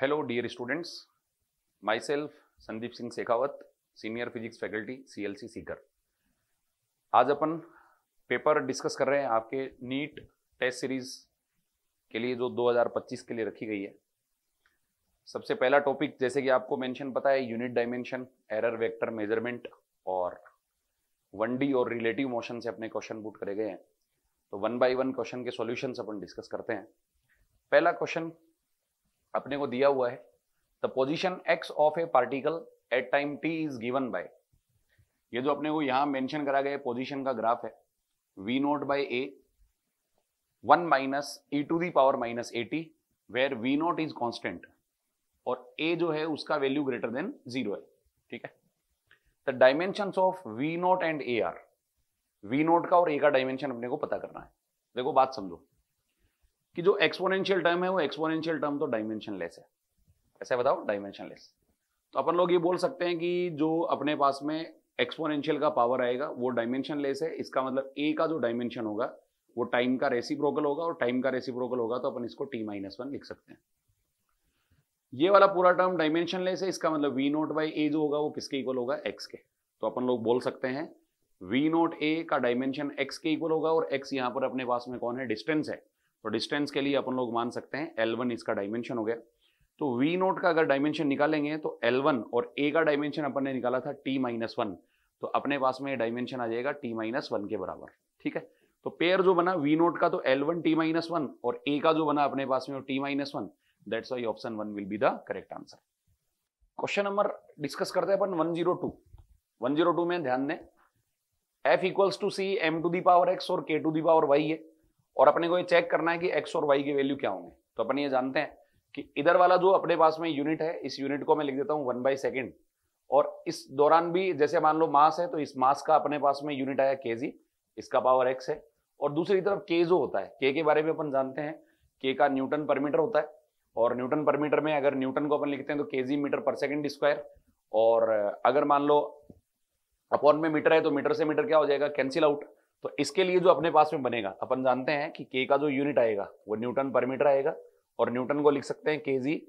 Hello dear students myself Sandeep Singh Shekhawat senior physics faculty C L C Sikar आज अपन paper discuss कर रहे हैं आपके नीट टेस्ट सीरीज के लिए जो 2025 के लिए रखी गई है सबसे पहला टॉपिक जैसे कि आपको मेंशन पता है unit dimension error vector measurement और वन डी और रिलेटिव मोशन से अपने क्वेश्चन बुट करे गए हैं तो वन बाई वन क्वेश्चन के सोल्यूशन अपन डिस्कस करते हैं पहला क्वेश्चन अपने को दिया हुआ है the position X of a particle at time T is given by ये जो अपने को यहां मेंशन करा गया पोजीशन का ग्राफ है V note by A one minus E to the power minus A T where V naught is constant और ए जो है उसका वैल्यू ग्रेटर देन जीरो है ठीक है the dimension of V naught and A are V naught का और A का डायमेंशन अपने को पता करना है देखो बात समझो कि जो एक्सपोनेंशियल टर्म है वो एक्सपोनेंशियल टर्म तो डायमेंशन लेस है ऐसा बताओ डायमेंशन लेस तो अपन लोग ये बोल सकते हैं कि जो अपने पास में एक्सपोनेंशियल का पावर आएगा वो डायमेंशन लेस है इसका मतलब ए का जो डायमेंशन होगा वो टाइम का रेसिप्रोकल होगा और टाइम का रेसिप्रोकल होगा तो अपन इसको टी माइनस वन लिख सकते हैं ये वाला पूरा टर्म डायमेंशन लेस है इसका मतलब वी नोट बाई ए जो होगा वो किसके इक्वल होगा एक्स के तो अपन लोग बोल सकते हैं वी नोट ए का डायमेंशन एक्स के इक्वल होगा और एक्स यहां पर अपने पास में कौन है डिस्टेंस है तो डिस्टेंस के लिए अपन लोग मान सकते हैं एल वन इसका डायमेंशन हो गया तो वी नोट का अगर डायमेंशन निकालेंगे तो एल वन और ए का डायमेंशन अपन ने निकाला था टी माइनस वन तो अपने पास में डायमेंशन आ जाएगा टी माइनस वन के बराबर ठीक है तो पेयर जो बना वी नोट का तो L one T minus one और ए का जो बना अपने पास में T minus one that's why option one will be the correct answer question number discuss करते हैं अपन जीरो टू में ध्यान दें F equals to C M to the power X और K to the power Y है और अपने को ये चेक करना है कि एक्स और वाई की वैल्यू क्या होंगे तो अपन ये जानते हैं कि इधर वाला जो अपने पास में यूनिट है इस यूनिट को मैं लिख देता हूँ वन बाई सेकेंड और इस दौरान भी जैसे मान लो मास है तो इस मास का अपने पास में यूनिट आया के इसका पावर एक्स है और दूसरी तरफ के जो होता है के के बारे में अपन जानते हैं के का न्यूटन पर मीटर होता है और न्यूटन पर मीटर में अगर न्यूटन को अपन लिखते हैं तो के मीटर पर सेकेंड स्क्वायर और अगर मान लो अपॉन में मीटर है तो मीटर से मीटर क्या हो जाएगा कैंसिल आउट तो इसके लिए जो अपने पास में बनेगा अपन जानते हैं कि के का जो यूनिट आएगा वो न्यूटन पर मीटर आएगा और न्यूटन को लिख सकते हैं के जी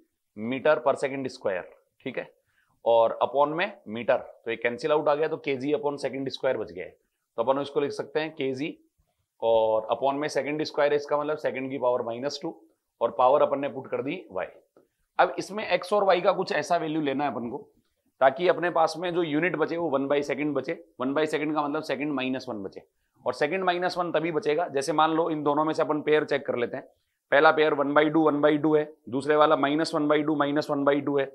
मीटर पर सेकेंड स्क्वायर ठीक है और अपॉन में मीटर तो ये कैंसिल आउट आ गया तो के जी अपॉन सेकेंड स्क्वायर बच गया तो अपन इसको लिख सकते हैं के जी और अपॉन में सेकेंड स्क्वायर इसका मतलब सेकेंड की पावर माइनस टू और पावर अपन ने पुट कर दी वाई अब इसमें एक्स और वाई का कुछ ऐसा वैल्यू लेना है अपन को ताकि अपने पास में जो यूनिट बचे वो वन बाई सेकेंड बचे वन बाई सेकेंड का मतलब सेकेंड माइनस वन बचे और सेकंड माइनस वन तभी बचेगा जैसे मान लो इन दोनों में से अपन पेयर चेक कर लेते हैं पहला pair one by two one by two है दूसरे वाला minus one by two minus one by two है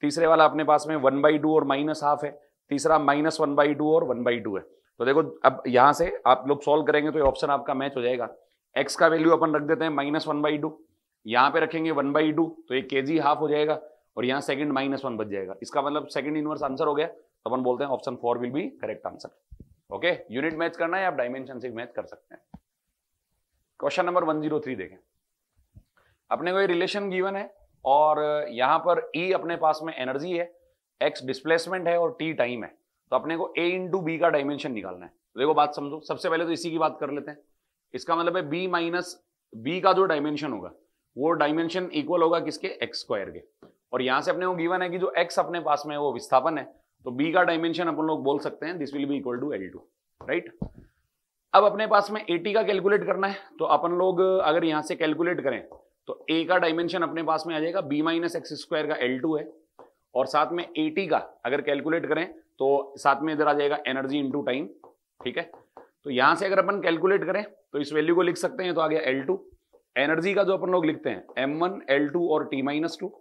तीसरे वाला अपने पास में वन बाई टू और माइनस हाफ है तीसरा माइनस वन बाई टू और वन बाई टू है तो देखो अब यहाँ से आप लोग सॉल्व करेंगे तो ये ऑप्शन आपका मैच हो जाएगा एक्स का वैल्यू अपन रख देते हैं माइनस वन बाई टू यहाँ पे रखेंगे वन बाई टू तो ये के जी हाफ हो जाएगा और यहाँ सेकंड माइनस वन बच जाएगा इसका मतलब सेकंड इनवर्स आंसर हो गया तो अपन बोलते हैं option four will be correct answer okay unit match करना है आप डायमेंशन से मैच कर सकते हैं क्वेश्चन नंबर थ्री देखें अपने को ये रिलेशन गिवन है और यहां पर ई e अपने पास में एनर्जी है एक्स डिस्प्लेसमेंट है और टी टाइम है तो अपने को ए इंटू बी का डायमेंशन निकालना है देखो बात समझो सबसे पहले तो इसी की बात कर लेते हैं इसका मतलब है बी माइनस बी का जो डायमेंशन होगा वो डायमेंशन इक्वल होगा किसके एक्स स्क्वायर के और यहां से अपने को गिवन है कि जो एक्स अपने पास में वो विस्थापन है तो बी का डायमेंशन अपन लोग बोल सकते हैं this will be equal to L two right अब अपने पास में ए का कैलकुलेट करना है तो अपन लोग अगर यहां से कैलकुलेट करें तो ए का डायमेंशन अपने पास में आ जाएगा बी माइनस एक्स स्क्वायर का एल टू है और साथ में ए का अगर कैलकुलेट करें तो साथ में इधर आ जाएगा एनर्जी इंटू टाइम ठीक है तो यहां से अगर अपन कैलकुलेट करें तो इस वैल्यू को लिख सकते हैं तो आ गया एल टू एनर्जी का जो अपन लोग लिखते हैं एम वन एल टू और टी माइनस टू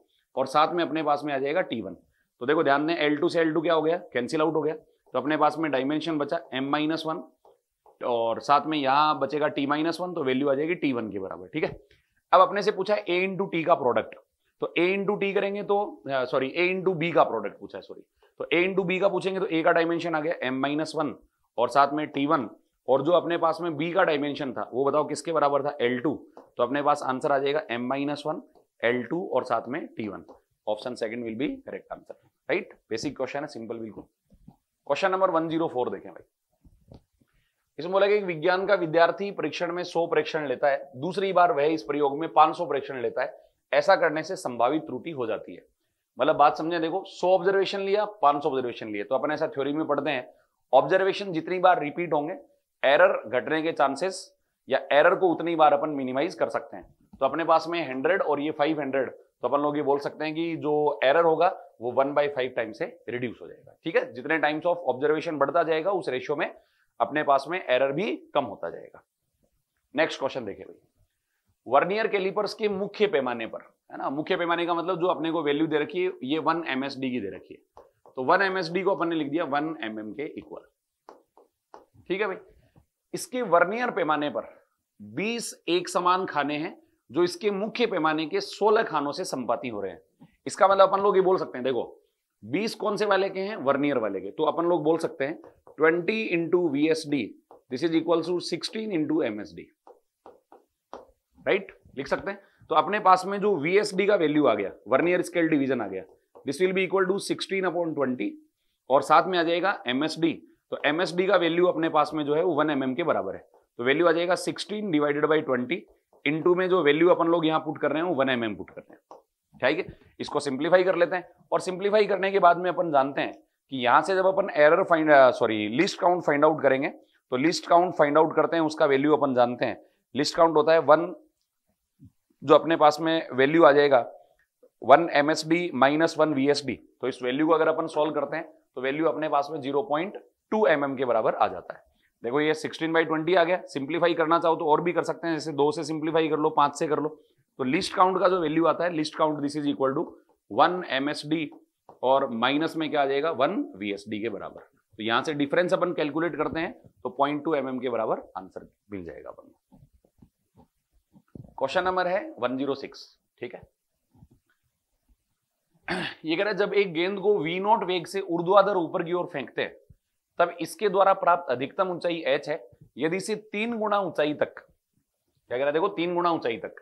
और साथ में अपने पास में आ जाएगा टी वन तो देखो ध्यान दें एल टू से एल टू क्या हो गया कैंसिल आउट हो गया तो अपने पास में डायमेंशन बचा एम माइनस वन और साथ में यहाँ बचेगा टी माइनस वन तो वैल्यू आ जाएगी टी वन के बराबर ठीक है अब अपने से पूछा ए इंटू टी का प्रोडक्ट तो ए इंटू टी करेंगे तो सॉरी ए इंटू बी का प्रोडक्ट पूछा है सॉरी तो ए इंटू बी का पूछेंगे तो ए का डायमेंशन आ गया एम माइनस वन और साथ में टी वन और जो अपने पास में बी का डायमेंशन था वो बताओ किसके बराबर था एल टू तो अपने पास आंसर आ जाएगा M minus one L two और साथ में T one option second will be correct answer right basic question है सिंपल बिल्कुल question number one zero four देखें भाई इसमें बोला कि विज्ञान का विद्यार्थी परीक्षण में सौ प्रेक्षण लेता है दूसरी बार वह इस प्रयोग में पांच प्रेक्षण लेता है ऐसा करने से संभावित त्रुटि हो जाती है मतलब बात समझे देखो सौ ऑब्जर्वेशन लिया पांच ऑब्जर्वेशन लिया तो अपन ऐसा थ्योरी में पढ़ते हैं ऑब्जर्वेशन जितनी बार रिपीट होंगे एरर घटने के चांसेस या एरर को उतनी बार अपन मिनिमाइज कर सकते हैं तो अपने पास में 100 और ये फाइव तो अपन लोग ये बोल सकते हैं कि जो एरर होगा वो वन बाई फाइव टाइम से रिड्यूस हो जाएगा ठीक है जितने टाइम्स ऑफ ऑब्जर्वेशन बढ़ता जाएगा उस रेशियो में अपने पास में एरर भी कम होता जाएगा नेक्स्ट क्वेश्चन देखिए भाई वर्नियर कैलिपर्स के मुख्य पैमाने पर है ना मुख्य पैमाने का मतलब जो अपने को वैल्यू दे रखी है ये वन एम की दे रखी है तो वन एम को अपन ने लिख दिया वन एम के इक्वल ठीक है भाई इसके वर्नियर पैमाने पर बीस एक समान खाने हैं जो इसके मुख्य पैमाने के सोलह खानों से संपाति हो रहे हैं इसका मतलब अपन लोग ये बोल सकते हैं देखो बीस कौन से वाले के हैं वर्नियर वाले के तो अपन लोग बोल सकते हैं twenty into V S D this is equal to sixteen into M S D right लिख सकते हैं तो अपने पास में जो वी एस डी का वैल्यू आ गया वर्नियर स्केल डिविजन आ गया this will be equal to sixteen upon twenty और साथ में आ जाएगा एम एस डी तो एम एस डी का वैल्यू अपने पास में जो है वो वन एम एम के बराबर है तो वैल्यू आ जाएगा sixteen divided by twenty into में जो वैल्यू अपन लोग यहां पुट कर रहे हैं वो वन एम mm पुट कर रहे हैं ठीक है इसको सिंप्लीफाई कर लेते हैं और सिंप्लीफाई करने के बाद में अपन जानते हैं कि यहां से जब अपन error find sorry least count find out करेंगे तो लिस्ट काउंट फाइंड आउट करते हैं उसका वैल्यू अपन जानते हैं लिस्ट काउंट होता है वन जो अपने पास में वैल्यू आ जाएगा one M S B minus one V S B तो इस वैल्यू को अगर अपन सॉल्व करते हैं तो वैल्यू अपने पास में zero point two M M के बराबर आ जाता है देखो ये सिक्सटीन बाई ट्वेंटी आ गया सिंप्लीफाई करना चाहो तो और भी कर सकते हैं जैसे दो से सिंप्लीफाई कर लो पांच से कर लो तो लिस्ट काउंट का जो वैल्यू आता है least count this is equal to one M और माइनस में क्या आ जाएगा वन वी के बराबर तो यहां से डिफरेंस अपन कैलकुलेट करते हैं तो पॉइंट टू एम के बराबर आंसर मिल जाएगा अपन क्वेश्चन नंबर है 106 ठीक है ये कह रहा है जब एक गेंद को वी नॉट वेग से उर्द्वाधर ऊपर की ओर फेंकते हैं तब इसके द्वारा प्राप्त अधिकतम ऊंचाई एच है यदि इसे तीन गुणा ऊंचाई तक क्या कह रहा है देखो तीन गुणा ऊंचाई तक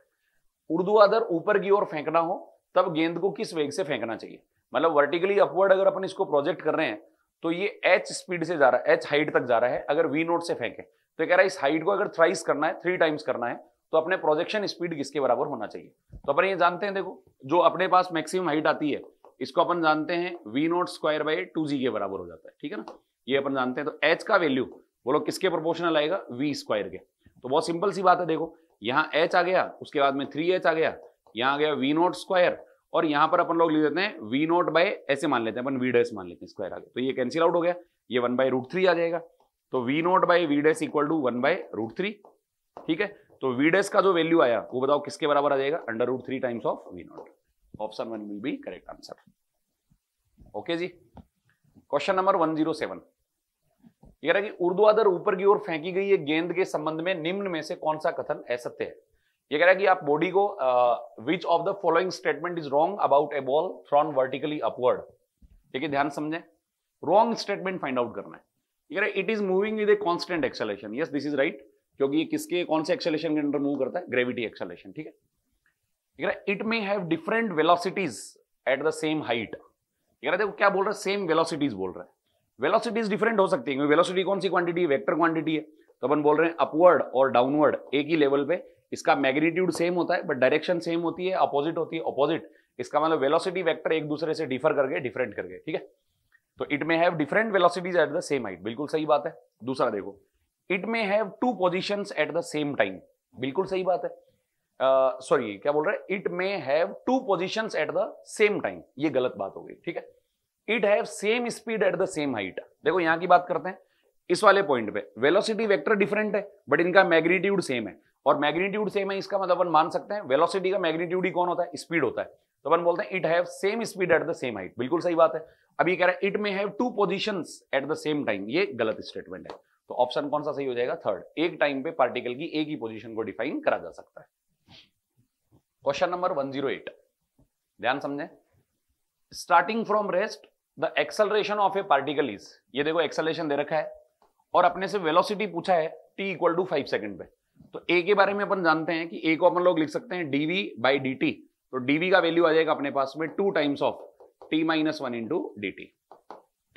उर्दू उर्दुआदर ऊपर की ओर फेंकना हो तब गेंद को किस वेग से फेंकना चाहिए मतलब वर्टिकली अपवर्ड अगर अपन इसको प्रोजेक्ट कर रहे हैं तो ये एच स्पीड से जा रहा है एच हाइट तक जा रहा है अगर वी नोट से फेंके तो कह रहा है इस हाइट को अगर थ्राइस करना है थ्री टाइम्स करना है तो अपने प्रोजेक्शन स्पीड किसके बराबर होना चाहिए तो अपन ये जानते हैं देखो जो अपने पास मैक्सिमम हाइट आती है इसको अपन जानते हैं V nought square by two G के बराबर हो जाता है ठीक है ना ये अपन जानते हैं तो एच का वैल्यू बोलो किसके प्रोपोर्शनल आएगा वी स्क्वायर के तो बहुत सिंपल सी बात है देखो यहाँ एच आ गया उसके बाद में थ्री एच आ गया यहाँ आ गया वी नोट स्क्वायर और यहाँ पर अपन लोग लिख देते हैं वी नोट बाय ऐसे मान लेते हैं अपन वी डैस मान लेते हैं स्क्वायर आगे तो ये कैंसिल आउट हो गया ये वन बाय रूट थ्री आ जाएगा तो V note by V dash equal to one by root three ठीक है तो वी डैस का जो वैल्यू आया वो बताओ किसके बराबर आ जाएगा under root three times of V nought option one will be correct answer okay जी question number one zero seven ये कह रहा है कि उर्दुआदर ऊपर की ओर फेंकी गई है गेंद के संबंध में निम्न में से कौन सा कथन असत्य है ये कह रहा है कि आप बॉडी को which of the following statement is wrong about a ball thrown vertically upward ठीक है ध्यान समझे रॉन्ग स्टेटमेंट फाइंड आउट करना है ये कह रहा है it is moving with a constant acceleration yes this is right क्योंकि ये किसके कौन से एक्सेलेशन के अंडर मूव करता है ग्रेविटी एक्सेलेशन ठीक है ये कह रहा है it may have different velocities at the same height ये कह रहा है देखो क्या बोल रहा है सेम वेलोसिटीज बोल रहा है वेलोसिटीज डिफरेंट हो सकती है वेलोसिटी कौन सी क्वांटिटी वेक्टर क्वांटिटी है तो अपन बोल रहे हैं अपवर्ड और डाउनवर्ड एक ही लेवल पे इसका मैग्नीट्यूड सेम होता है बट डायरेक्शन सेम होती है अपोजिट होती है अपोजिट इसका मतलब वेलोसिटी वेक्टर एक दूसरे से डिफर करके डिफरेंट करके ठीक है तो it may have different velocities at the same height बिल्कुल सही बात है दूसरा देखो it may have two position at the same time बिल्कुल सही बात है सॉरी uh, क्या बोल रहे हैं it may have two position at the same time ये गलत बात हो गई ठीक है it have same speed at the same height देखो यहां की बात करते हैं इस वाले पॉइंट पे वेलोसिटी वेक्टर डिफरेंट है बट इनका मैग्नीट्यूड सेम है और मैग्नीट्यूड सेम है इसका मतलब अपन मान सकते हैं वेलोसिटी का मैग्नीट्यूड ही कौन होता है स्पीड होता है तो अपन बोलते हैं it have same speed at the same height बिल्कुल सही बात है अब ये कह रहा है it may have two position at the same time ये गलत स्टेटमेंट है तो ऑप्शन कौन सा सही हो जाएगा थर्ड एक टाइम पे पार्टिकल की एक ही पोजीशन को डिफाइन करा जा सकता है क्वेश्चन नंबर 108 ध्यान समझे starting from rest the acceleration of a particle is ये देखो एक्सलेशन दे रखा है और अपने से वेलोसिटी पूछा है T equal to five second पे तो ए के बारे में अपन जानते हैं कि ए को अपन लोग लिख सकते हैं डीवी बाई डी तो डीवी का वैल्यू आ जाएगा अपने पास में two times of T minus one in D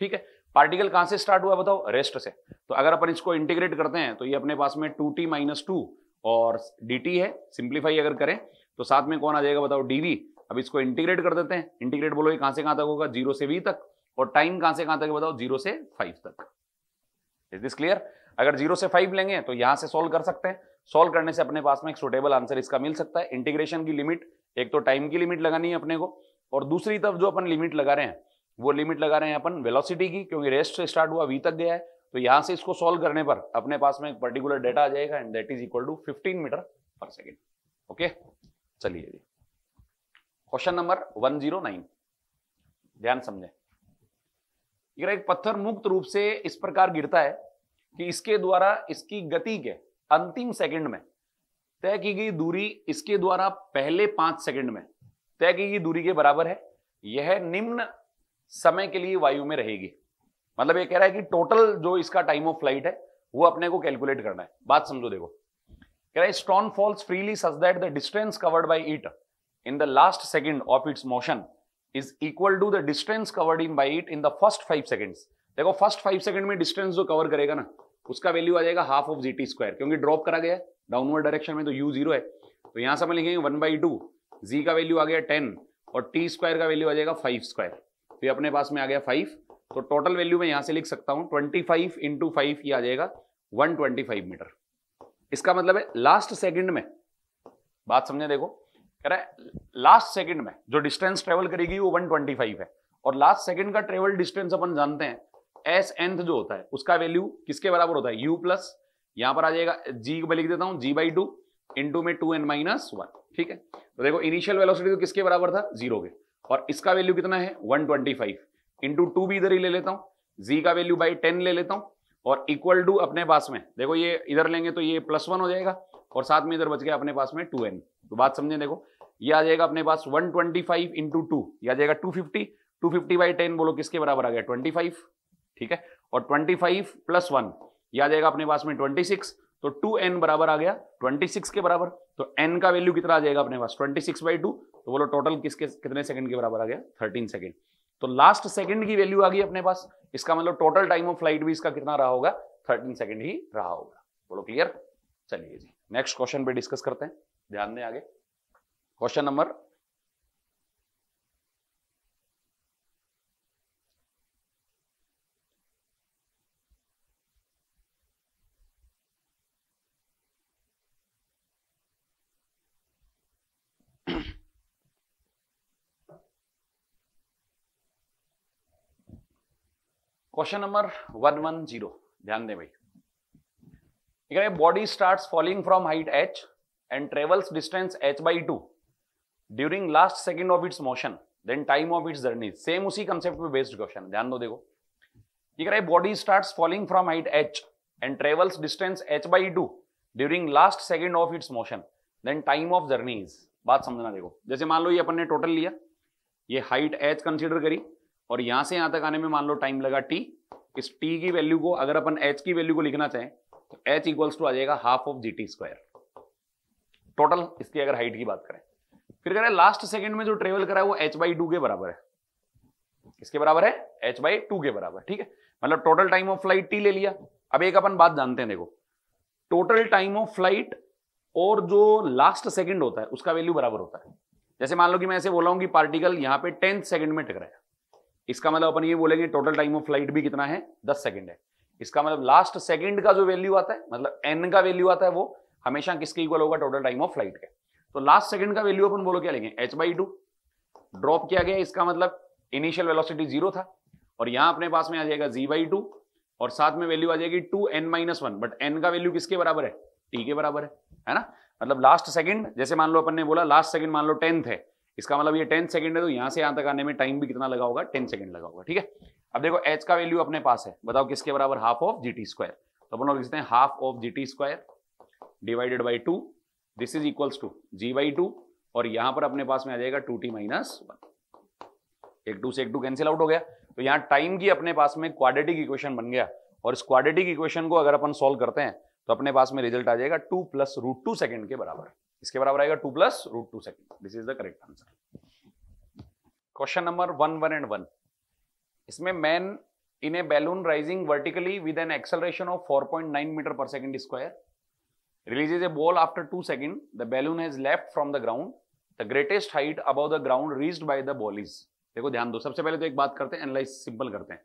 ठीक है पार्टिकल कहां से स्टार्ट हुआ बताओ रेस्ट से तो अगर अपन इसको इंटीग्रेट करते हैं तो ये अपने पास में टू टी माइनस टू और डी है सिंप्लीफाई अगर करें तो साथ में कौन आ जाएगा बताओ डीवी अब इसको इंटीग्रेट कर देते हैं इंटीग्रेट बोलोगे कहां से कहां तक होगा जीरो से वी तक और टाइम कहां से कहां तक बताओ जीरो से फाइव तक इज दिस क्लियर अगर जीरो से फाइव लेंगे तो यहां से सोल्व कर सकते हैं सोल्व करने से अपने पास में एक सुटेबल आंसर इसका मिल सकता है इंटीग्रेशन की लिमिट एक तो टाइम की लिमिट लगानी है अपने को और दूसरी तरफ जो अपन लिमिट लगा रहे हैं वो लिमिट लगा रहे हैं अपन वेलोसिटी की क्योंकि रेस्ट से स्टार्ट हुआ वी तक गया है तो यहां से इसको सोल्व करने पर अपने पास में एक पर्टिकुलर डेटा आ जाएगा and that is equal to fifteen metre per second okay चलिए जी क्वेश्चन नंबर नाइन ध्यान समझे अगर एक पत्थर मुक्त रूप से इस प्रकार गिरता है कि इसके द्वारा इसकी गति के अंतिम सेकंड में तय की गई दूरी इसके द्वारा पहले पांच सेकंड में तय की गई दूरी के बराबर है यह निम्न समय के लिए वायु में रहेगी मतलब ये कह रहा है कि टोटल जो इसका टाइम ऑफ फ्लाइट है वो अपने को कैलकुलेट करना है बात समझो देखो कह रहा है stone falls freely such that the distance covered by it in the last second of its motion is equal to the distance covered in by it in the first five seconds. देखो first five second में distance जो cover करेगा ना उसका value आ जाएगा half of G T square क्योंकि drop करा गया डाउनवर्ड डायरेक्शन में तो यू जीरो है तो यहां से हम लिखेंगे वन बाई टू जी का वैल्यू आ गया टेन और टी स्क्वायर का वैल्यू आ जाएगा फाइव स्क्वायर तो ये अपने पास में आ गया फाइव तो टोटल वैल्यू मैं यहां से लिख सकता हूं ट्वेंटी फाइव इंटू फाइव ये आ जाएगा वन ट्वेंटी फाइव मीटर इसका मतलब है लास्ट सेकेंड में बात समझे देखो कह रहा है लास्ट सेकंड में जो डिस्टेंस ट्रेवल करेगी वो 125 है और लास्ट सेकंड का ट्रेवल डिस्टेंस अपन जानते हैं एस एंथ जो होता है उसका वैल्यू किसके बराबर होता है यू प्लस यहां पर आ जाएगा जी मैं लिख देता हूं जी बाई टू इंटू में टू एन माइनस वन ठीक है तो देखो इनिशियल वेलोसिटी तो किसके बराबर था जीरो के और इसका वैल्यू कितना है one twenty five into two भी इधर ही ले लेता हूँ जी का वैल्यू बाई टेन ले लेता हूँ और इक्वल टू अपने पास में देखो ये इधर लेंगे तो ये प्लस वन हो जाएगा और साथ में इधर बच गया अपने पास में टू एन तो बात समझे देखो ये आ जाएगा अपने पास one twenty five into two यह आ जाएगा two fifty two fifty by ten बोलो किसके बराबर आ गया ट्वेंटी फाइव ठीक है और ट्वेंटी फाइव प्लस वन यह आ जाएगा अपने पास में ट्वेंटी सिक्स तो टू एन बराबर आ गया ट्वेंटी सिक्स के बराबर तो एन का वैल्यू कितना आ जाएगा अपने पास ट्वेंटी सिक्स बाई टू तो बोलो टोटल किसके कितने सेकंड के बराबर आ गया थर्टीन सेकंड तो लास्ट सेकंड की वैल्यू आ गई अपने पास इसका मतलब टोटल टाइम ऑफ फ्लाइट भी इसका कितना रहा होगा थर्टीन सेकंड ही रहा होगा बोलो क्लियर चलिए जी नेक्स्ट क्वेश्चन पे डिस्कस करते हैं ध्यान दें आगे question number question number one one zero ध्यान दें भाई ठीक body start falling from height H and travels distance H by two during last second of its motion then time of its journey same उसी concept पे based question ध्यान दो देखो ठीक है body start falling from height H and travels distance H by two during last second of its motion then time of journey is बात समझना देखो जैसे मान लो ये अपन ने टोटल लिया ये हाइट एच कंसिडर करी और यहां से यहां तक आने में मान लो टाइम लगा टी इस टी की वैल्यू को अगर अपन एच की वैल्यू को लिखना चाहें तो h इक्वल्स टू आ जाएगा half of G T square total इसकी अगर हाइट की बात करें फिर कह रहे लास्ट सेकंड में जो ट्रेवल करा है वो एच बाई टू के बराबर है इसके बराबर है एच बाई टू के बराबर ठीक है मतलब total time of flight T ले लिया अब एक अपन बात जानते हैं देखो टोटल टाइम ऑफ फ्लाइट और जो लास्ट सेकंड होता है उसका वैल्यू बराबर होता है जैसे मान लो कि मैं ऐसे बोला हूं कि पार्टिकल यहां पे टेंथ सेकंड में टकराया इसका मतलब अपन ये बोलेंगे टोटल टाइम ऑफ फ्लाइट भी कितना है दस सेकंड है इसका मतलब लास्ट सेकंड का जो वैल्यू आता है मतलब एन का वैल्यू आता है वो हमेशा किसके इक्वल होगा टोटल टाइम ऑफ फ्लाइट के तो लास्ट सेकंड का वैल्यू अपन बोलो क्या लेंगे एच बाई टू ड्रॉप किया गया इसका मतलब इनिशियल वेलोसिटी जीरो था और यहां अपने पास में आ जाएगा जी बाई टू और साथ में वैल्यू आ जाएगी two N minus one but N का वैल्यू किसके बराबर है टी के बराबर है है ना मतलब लास्ट सेकंड जैसे मान लो अपन ने बोला लास्ट सेकंड मान लो टेंथ है इसका मतलब ये टेन सेकंड है तो यहाँ से यहाँ तक आने में टाइम भी कितना लगा होगा टेन सेकंड लगा होगा ठीक है अब देखो एच का वैल्यू अपने पास है बताओ किसके बराबर half of G T square तो अपन लोग लिखते हैं half of G T square divided by two this is equals to ji by two और यहाँ पर अपने पास में आ जाएगा टू टी माइनस वन एक टू से एक टू कैंसिल आउट हो गया तो यहाँ टाइम की अपने पास में क्वाड्रेटिक इक्वेशन बन गया और इस क्वाड्रेटिक इक्वेशन को अगर अपन सोल्व करते हैं तो अपने पास में रिजल्ट आ जाएगा two plus root two second के बराबर इसके बराबर आएगा two plus root two second this is the correct answer question number one one and one इसमें man in a balloon rising vertically with an acceleration of 4.9 metre per second square release is a ball after two second the balloon has left from the ground the greatest height above the ground reached by the ball is देखो ध्यान दो सबसे पहले तो एक बात करते हैं एनालाइज सिंपल करते हैं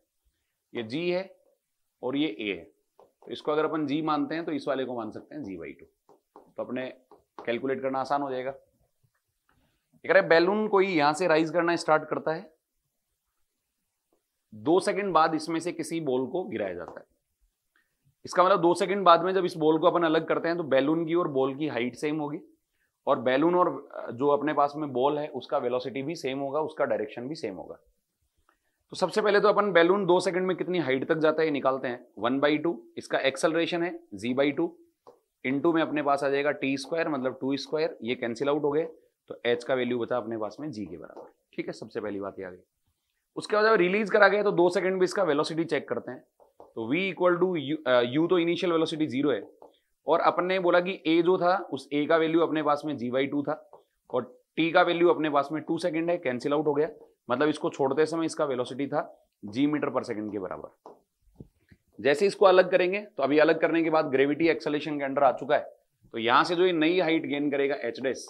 ये जी है और ये ए है तो इसको अगर अपन जी मानते हैं तो इस वाले को मान सकते हैं जी वाई टू तो अपने कैलकुलेट करना आसान हो जाएगा कह रहे बैलून कोई यहां से राइज करना स्टार्ट करता है दो सेकंड बाद इसमें से किसी बॉल को गिराया जाता है इसका मतलब दो सेकंड बाद में जब इस बॉल को अपन अलग करते हैं तो बैलून की और बॉल की हाइट सेम होगी और बैलून और जो अपने पास में बॉल है उसका वेलोसिटी भी सेम होगा उसका डायरेक्शन भी सेम होगा तो सबसे पहले तो अपन बैलून दो सेकंड में कितनी हाइट तक जाता है निकालते हैं वन बाई टू इसका एक्सलरेशन है जी बाई टू इनटू में अपने पास आ जाएगा टी स्क्वायर मतलब टू स्क्वायर ये कैंसिल आउट हो गए तो एच का वैल्यू बता अपने पास में जी के बराबर ठीक है सबसे पहली बात ये आ गई उसके बाद जब रिलीज करा गया तो दो सेकंड में इसका वेलोसिटी चेक करते हैं तो वी इक्वल टू यू तो इनिशियल वेलोसिटी जीरो है और अपन ने बोला कि ए जो था उस ए का वैल्यू अपने पास में जी बाई टू था और टी का वैल्यू अपने पास में टू सेकेंड है कैंसिल आउट हो गया मतलब इसको छोड़ते समय इसका वेलोसिटी था जी मीटर पर सेकेंड के बराबर जैसे इसको अलग करेंगे तो अभी अलग करने के बाद ग्रेविटी एक्सलेशन के अंडर आ चुका है तो यहां से जो ये नई हाइट गेन करेगा h dash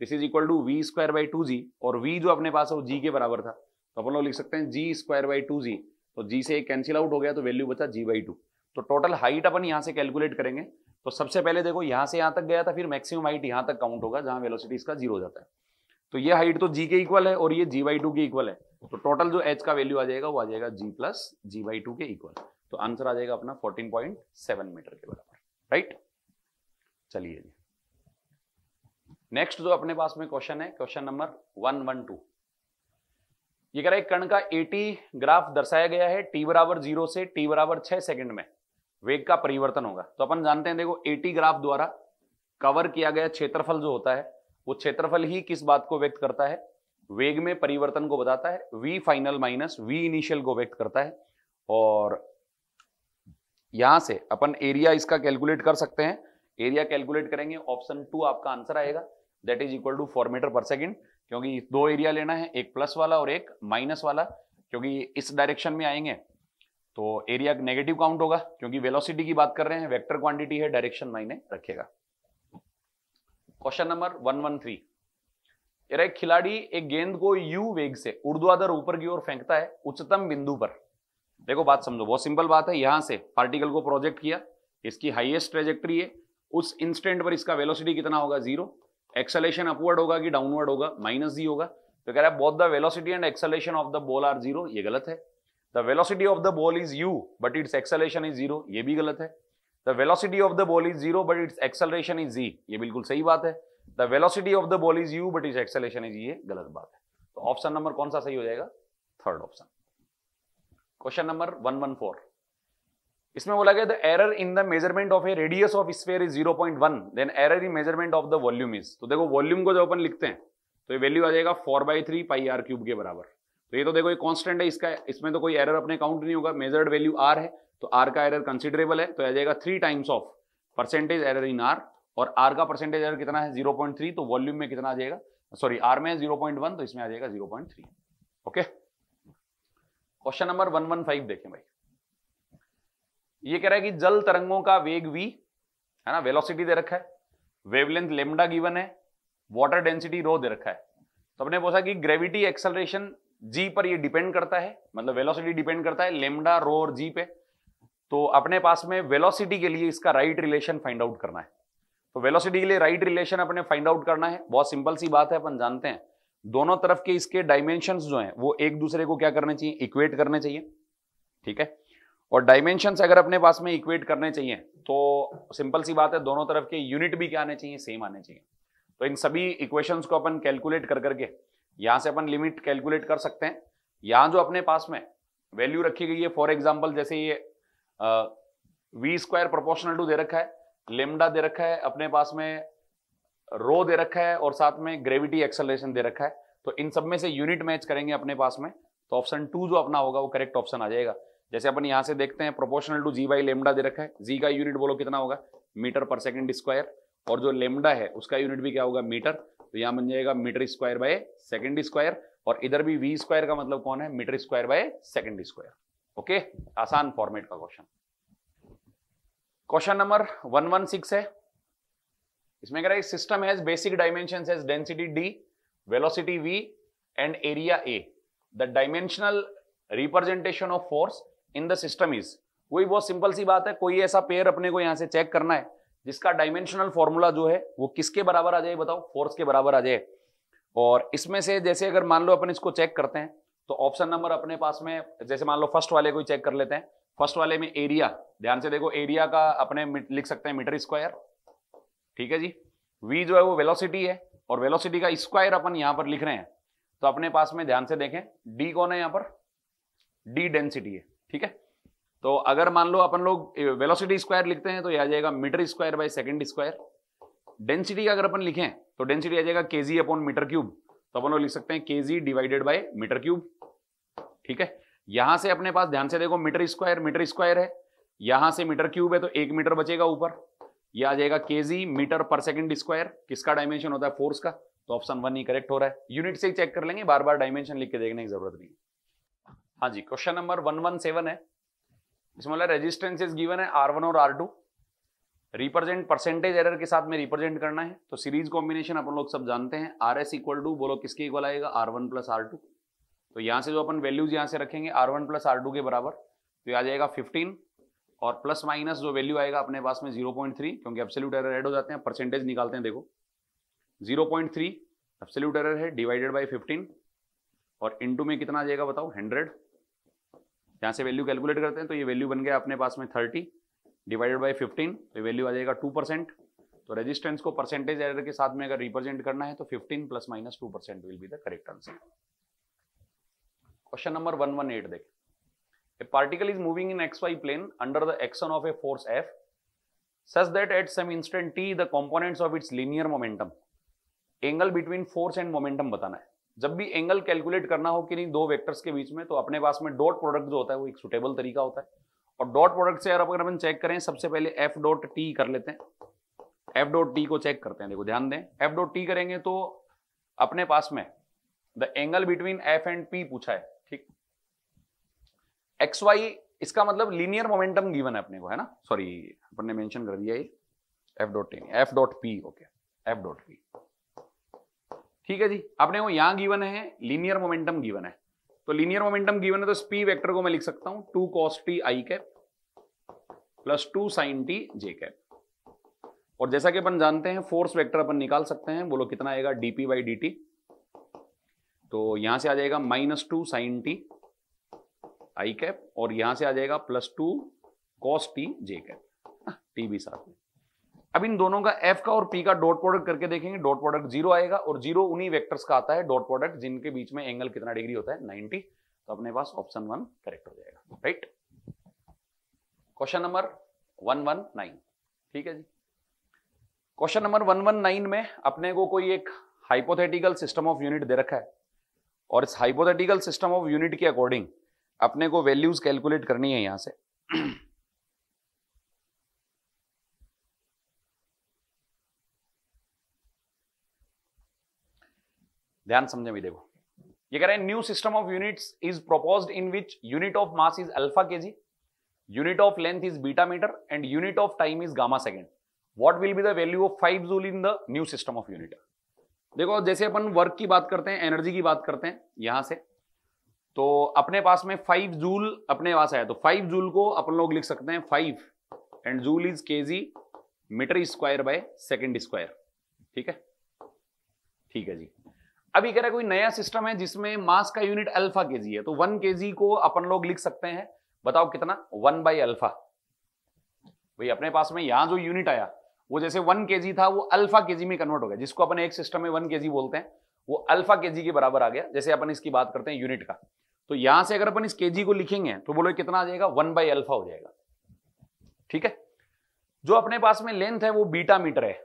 this is equal to v square by two g और वी जो अपने पास है वो जी के बराबर था तो अपन लोग लिख सकते हैं g square by two g तो जी से कैंसिल आउट हो गया तो वैल्यू बचा जी बाई टू तो टोटल हाइट अपन यहाँ से कैलकुलेट करेंगे तो सबसे पहले देखो यहाँ से यहाँ तक गया था फिर मैक्सिमम हाइट यहाँ तक काउंट होगा जहाँ वेलोसिटी इसका जीरो हो जाता है तो ये हाइट तो जी के इक्वल है और ये जी बाई टू के इक्वल है तो टोटल जो एच का वैल्यू आ जाएगा वो आ जाएगा g plus g by two के इक्वल तो आंसर आ जाएगा अपना 14.7 मीटर के बराबर राइट चलिए जी नेक्स्ट जो अपने पास में क्वेश्चन है क्वेश्चन नंबर 112 ये कह रहा है कण का 80 ग्राफ दर्शाया गया है टी बराबर जीरो से टी बराबर छह सेकंड में वेग का परिवर्तन होगा तो अपन जानते हैं देखो 80 ग्राफ द्वारा कवर किया गया क्षेत्रफल जो होता है वो क्षेत्रफल ही किस बात को व्यक्त करता है वेग में परिवर्तन को बताता है v final minus v initial को व्यक्त करता है और यहां से अपन एरिया इसका कैलकुलेट कर सकते हैं एरिया कैलकुलेट करेंगे ऑप्शन टू आपका आंसर आएगा that is equal to four metre per second क्योंकि दो एरिया लेना है एक प्लस वाला और एक माइनस वाला क्योंकि इस डायरेक्शन में आएंगे तो एरिया नेगेटिव काउंट होगा क्योंकि वेलोसिटी की बात कर रहे हैं वेक्टर क्वांटिटी है डायरेक्शन मायने रखेगा question number one one three एक खिलाड़ी एक गेंद को यू वेग से उर्द्वाधर ऊपर की ओर फेंकता है उच्चतम बिंदु पर देखो बात समझो बहुत सिंपल बात है यहां से पार्टिकल को प्रोजेक्ट किया इसकी हाइएस्ट ट्रेजेक्ट्री है उस इंस्टेंट पर इसका वेलोसिटी कितना होगा जीरो एक्सेलेशन अपवर्ड होगा कि डाउनवर्ड होगा माइनस जी होगा तो कह रहा है both the velocity and acceleration of the ball are zero ये गलत है the velocity of the ball is u but its acceleration is zero ये भी गलत है the velocity of the ball is zero but its acceleration is g ये बिल्कुल सही बात है the velocity of the ball is u but its acceleration is ये गलत बात है तो ऑप्शन नंबर कौन सा सही हो जाएगा थर्ड ऑप्शन क्वेश्चन नंबर 114 इसमें बोला गया the error in the measurement of a radius of sphere is 0.1 then error in measurement of the volume is तो देखो वॉल्यूम को जब अपन लिखते हैं तो ये वैल्यू आ जाएगा four by three pi r cube के बराबर तो ये तो देखो ये कॉन्स्टेंट है इसका इसमें तो कोई एरर अपने काउंट नहीं होगा मेजर्ड वैल्यू आर है तो आर का एरर कंसिडरेबल है तो आ जाएगा three times of percentage error in r और आर का परसेंटेज एरर कितना है 0.3 तो वॉल्यूम में कितना आ जाएगा सॉरी आर में 0.1 तो इसमें आ जाएगा 0.3 ओके okay? क्वेश्चन नंबर 115 देखें भाई ये कह रहा है कि जल तरंगों का वेग v है ना वेलोसिटी दे रखा है वेवलेंथ लेमडा गिवन है वाटर डेंसिटी रो दे रखा है तो अपने पूछा कि ग्रेविटी एक्सलरेशन जी पर ये डिपेंड करता है मतलब वेलोसिटी डिपेंड करता है लेमडा रो और जी पे तो अपने पास में वेलोसिटी के लिए इसका राइट रिलेशन फाइंड आउट करना है तो वेलोसिटी के लिए राइट रिलेशन अपने फाइंड आउट करना है बहुत सिंपल सी बात है अपन जानते हैं दोनों तरफ के इसके डायमेंशन जो हैं वो एक दूसरे को क्या करने चाहिए इक्वेट करने चाहिए ठीक है और डायमेंशन अगर अपने पास में इक्वेट करने चाहिए तो सिंपल सी बात है दोनों तरफ के यूनिट भी क्या आने चाहिए सेम आने चाहिए तो इन सभी इक्वेशंस को अपन कैलकुलेट कर करके यहाँ से अपन लिमिट कैलकुलेट कर सकते हैं यहाँ जो अपने पास में वैल्यू रखी गई है फॉर एग्जाम्पल जैसे ये वी स्क्वायर प्रोपोर्शनल टू दे रखा है लेमडा दे रखा है अपने पास में रो दे रखा है और साथ में ग्रेविटी एक्सलेशन दे रखा है तो इन सब में से यूनिट मैच करेंगे अपने पास में तो ऑप्शन टू जो अपना होगा वो करेक्ट ऑप्शन आ जाएगा जैसे अपन यहाँ से देखते हैं proportional to ji by lambda दे रखा है जी का यूनिट बोलो कितना होगा मीटर पर सेकेंड स्क्वायर और जो लेमडा है उसका यूनिट भी क्या होगा मीटर तो यहाँ बन जाएगा metre square by second square और इधर भी वी स्क्वायर का मतलब कौन है metre square by second square okay आसान फॉर्मेट का question question number one one six है इसमें कह रहा है system has basic dimension has density d velocity v and area A the dimensional representation of force in the system is वही बहुत simple सी बात है कोई ऐसा पेयर अपने को यहां से चेक करना है जिसका डायमेंशनल फॉर्मूला जो है वो किसके बराबर आ जाए बताओ फोर्स के बराबर आ जाए और इसमें से जैसे अगर मान लो अपन इसको चेक करते हैं तो ऑप्शन नंबर अपने पास में जैसे मान लो फर्स्ट वाले को चेक कर लेते हैं फर्स्ट वाले में एरिया ध्यान से देखो एरिया का अपने लिख सकते हैं मीटर स्क्वायर ठीक है जी v जो है वो वेलोसिटी है और वेलोसिटी का स्क्वायर अपन यहां पर लिख रहे हैं तो अपने पास में ध्यान से देखें d कौन है यहां पर d डेंसिटी है ठीक है तो अगर मान लो अपन लोग वेलोसिटी स्क्वायर लिखते हैं तो यह आ जाएगा metre square by second square density का अगर अपन लिखें तो डेंसिटी आ जाएगा के जी अपॉन मीटर क्यूब तो अपन लोग लिख सकते हैं के g divided by metre cube ठीक है यहां से अपने पास ध्यान से देखो मीटर स्क्वायर मीटर स्क्वायर है यहां से मीटर क्यूब है तो एक मीटर बचेगा ऊपर ये आ जाएगा kg metre per second square किसका डायमेंशन होता है फोर्स का तो ऑप्शन वन ही करेक्ट हो रहा है यूनिट से चेक कर लेंगे बार बार डायमेंशन लिख के देखने की जरूरत नहीं हाँ जी question number one one seven है इसमें रेजिस्टेंस इज गिवन है आर वन और R two represent percentage error के साथ में रिप्रेजेंट करना है तो सीरीज कॉम्बिनेशन अपन लोग सब जानते हैं आर एस इक्वल टू बोलो किसके इक्वल आएगा R one plus R two तो यहाँ से जो अपन वैल्यूज यहाँ से रखेंगे R one plus R two के बराबर तो आ जाएगा फिफ्टीन और प्लस माइनस जो वैल्यू आएगा अपने पास में जीरो पॉइंट थ्री क्योंकि एब्सोल्यूट एरर ऐड हो जाते हैं परसेंटेज निकालते हैं देखो zero point three absolute error है डिवाइडेड बाय फिफ्टीन और इनटू में कितना आ जाएगा बताओ हंड्रेड यहाँ से वैल्यू कैलकुलेट करते हैं तो ये वैल्यू बन गया अपने पास में थर्टी डिवाइडेड बाई फिफ्टीन तो वैल्यू आ जाएगा टू परसेंट तो रेजिस्टेंस को परसेंटेज एरर के साथ में अगर रिप्रेजेंट करना है तो fifteen plus minus two percent will be the correct answer question number 118 देखें A particle is moving in xy plane under the action of a force F such that at some instant t the components of its linear momentum angle between force and momentum बताना है जब भी angle calculate करना हो कि नहीं दो vectors के बीच में तो अपने पास में डॉट प्रोडक्ट जो होता है वो एक सुटेबल तरीका होता है और डॉट प्रोडक्ट से अगर अपन चेक करें सबसे पहले एफ डॉट टी कर लेते हैं एफ डॉट टी को चेक करते हैं देखो ध्यान दें एफ डॉट टी करेंगे तो अपने पास में the angle between F and p पूछा है एक्स वाई इसका मतलब लीनियर मोमेंटम गिवन है अपने को है ना सॉरी अपन ने मेंशन कर दिया ये F dot F dot p okay F dot p ठीक है जी अपने को यहां गिवन है लीनियर मोमेंटम गिवन है तो लीनियर मोमेंटम गिवन है तो स्पी वेक्टर को मैं लिख सकता हूं two cos t i cap plus two sine t j cap और जैसा कि अपन जानते हैं फोर्स वेक्टर अपन निकाल सकते हैं बोलो कितना आएगा डीपी बाई डी टी तो यहां से आ जाएगा minus two sine t i cap और यहां से आ जाएगा plus two cos t j cap t भी साथ में अब इन दोनों का एफ का और पी का डॉट प्रोडक्ट करके देखेंगे डॉट प्रोडक्ट जीरो आएगा और जीरो उन्हीं वेक्टर्स का आता है डॉट प्रोडक्ट जिनके बीच में एंगल कितना डिग्री होता है नाइनटी तो अपने पास ऑप्शन वन करेक्ट हो जाएगा right question number one one nine ठीक है जी question number one one nine में अपने को कोई एक हाइपोथेटिकल सिस्टम ऑफ यूनिट दे रखा है और इस हाइपोथेटिकल सिस्टम ऑफ यूनिट के अकॉर्डिंग अपने को वैल्यूज कैलकुलेट करनी है यहां से ध्यान समझे भी देखो ये कह रहे हैं new system of units is proposed in which unit of mass is alpha kg unit of length is beta metre and unit of time is gamma second what will be the value of five joule in the new system of unit देखो जैसे अपन work की बात करते हैं energy की बात करते हैं यहां से तो अपने पास में फाइव जूल अपने पास आया तो फाइव जूल को अपन लोग लिख सकते हैं five and joule is k ji metre square by second square ठीक है ठीक है जी अभी कह रहा कोई नया सिस्टम है जिसमें मास का यूनिट अल्फा के है तो वन के को अपन लोग लिख सकते हैं बताओ कितना वन बाई अल्फा भाई अपने पास में यहां जो यूनिट आया वो जैसे वन के था वो अल्फा के में कन्वर्ट हो गया जिसको अपन एक सिस्टम में वन के बोलते हैं वो अल्फा के के बराबर आ गया जैसे अपन इसकी बात करते हैं यूनिट का तो यहां से अगर अपन इस के को लिखेंगे तो बोलो कितना आ जाएगा वन बाई अल्फा हो जाएगा ठीक है जो अपने पास में लेंथ है वो बीटा मीटर है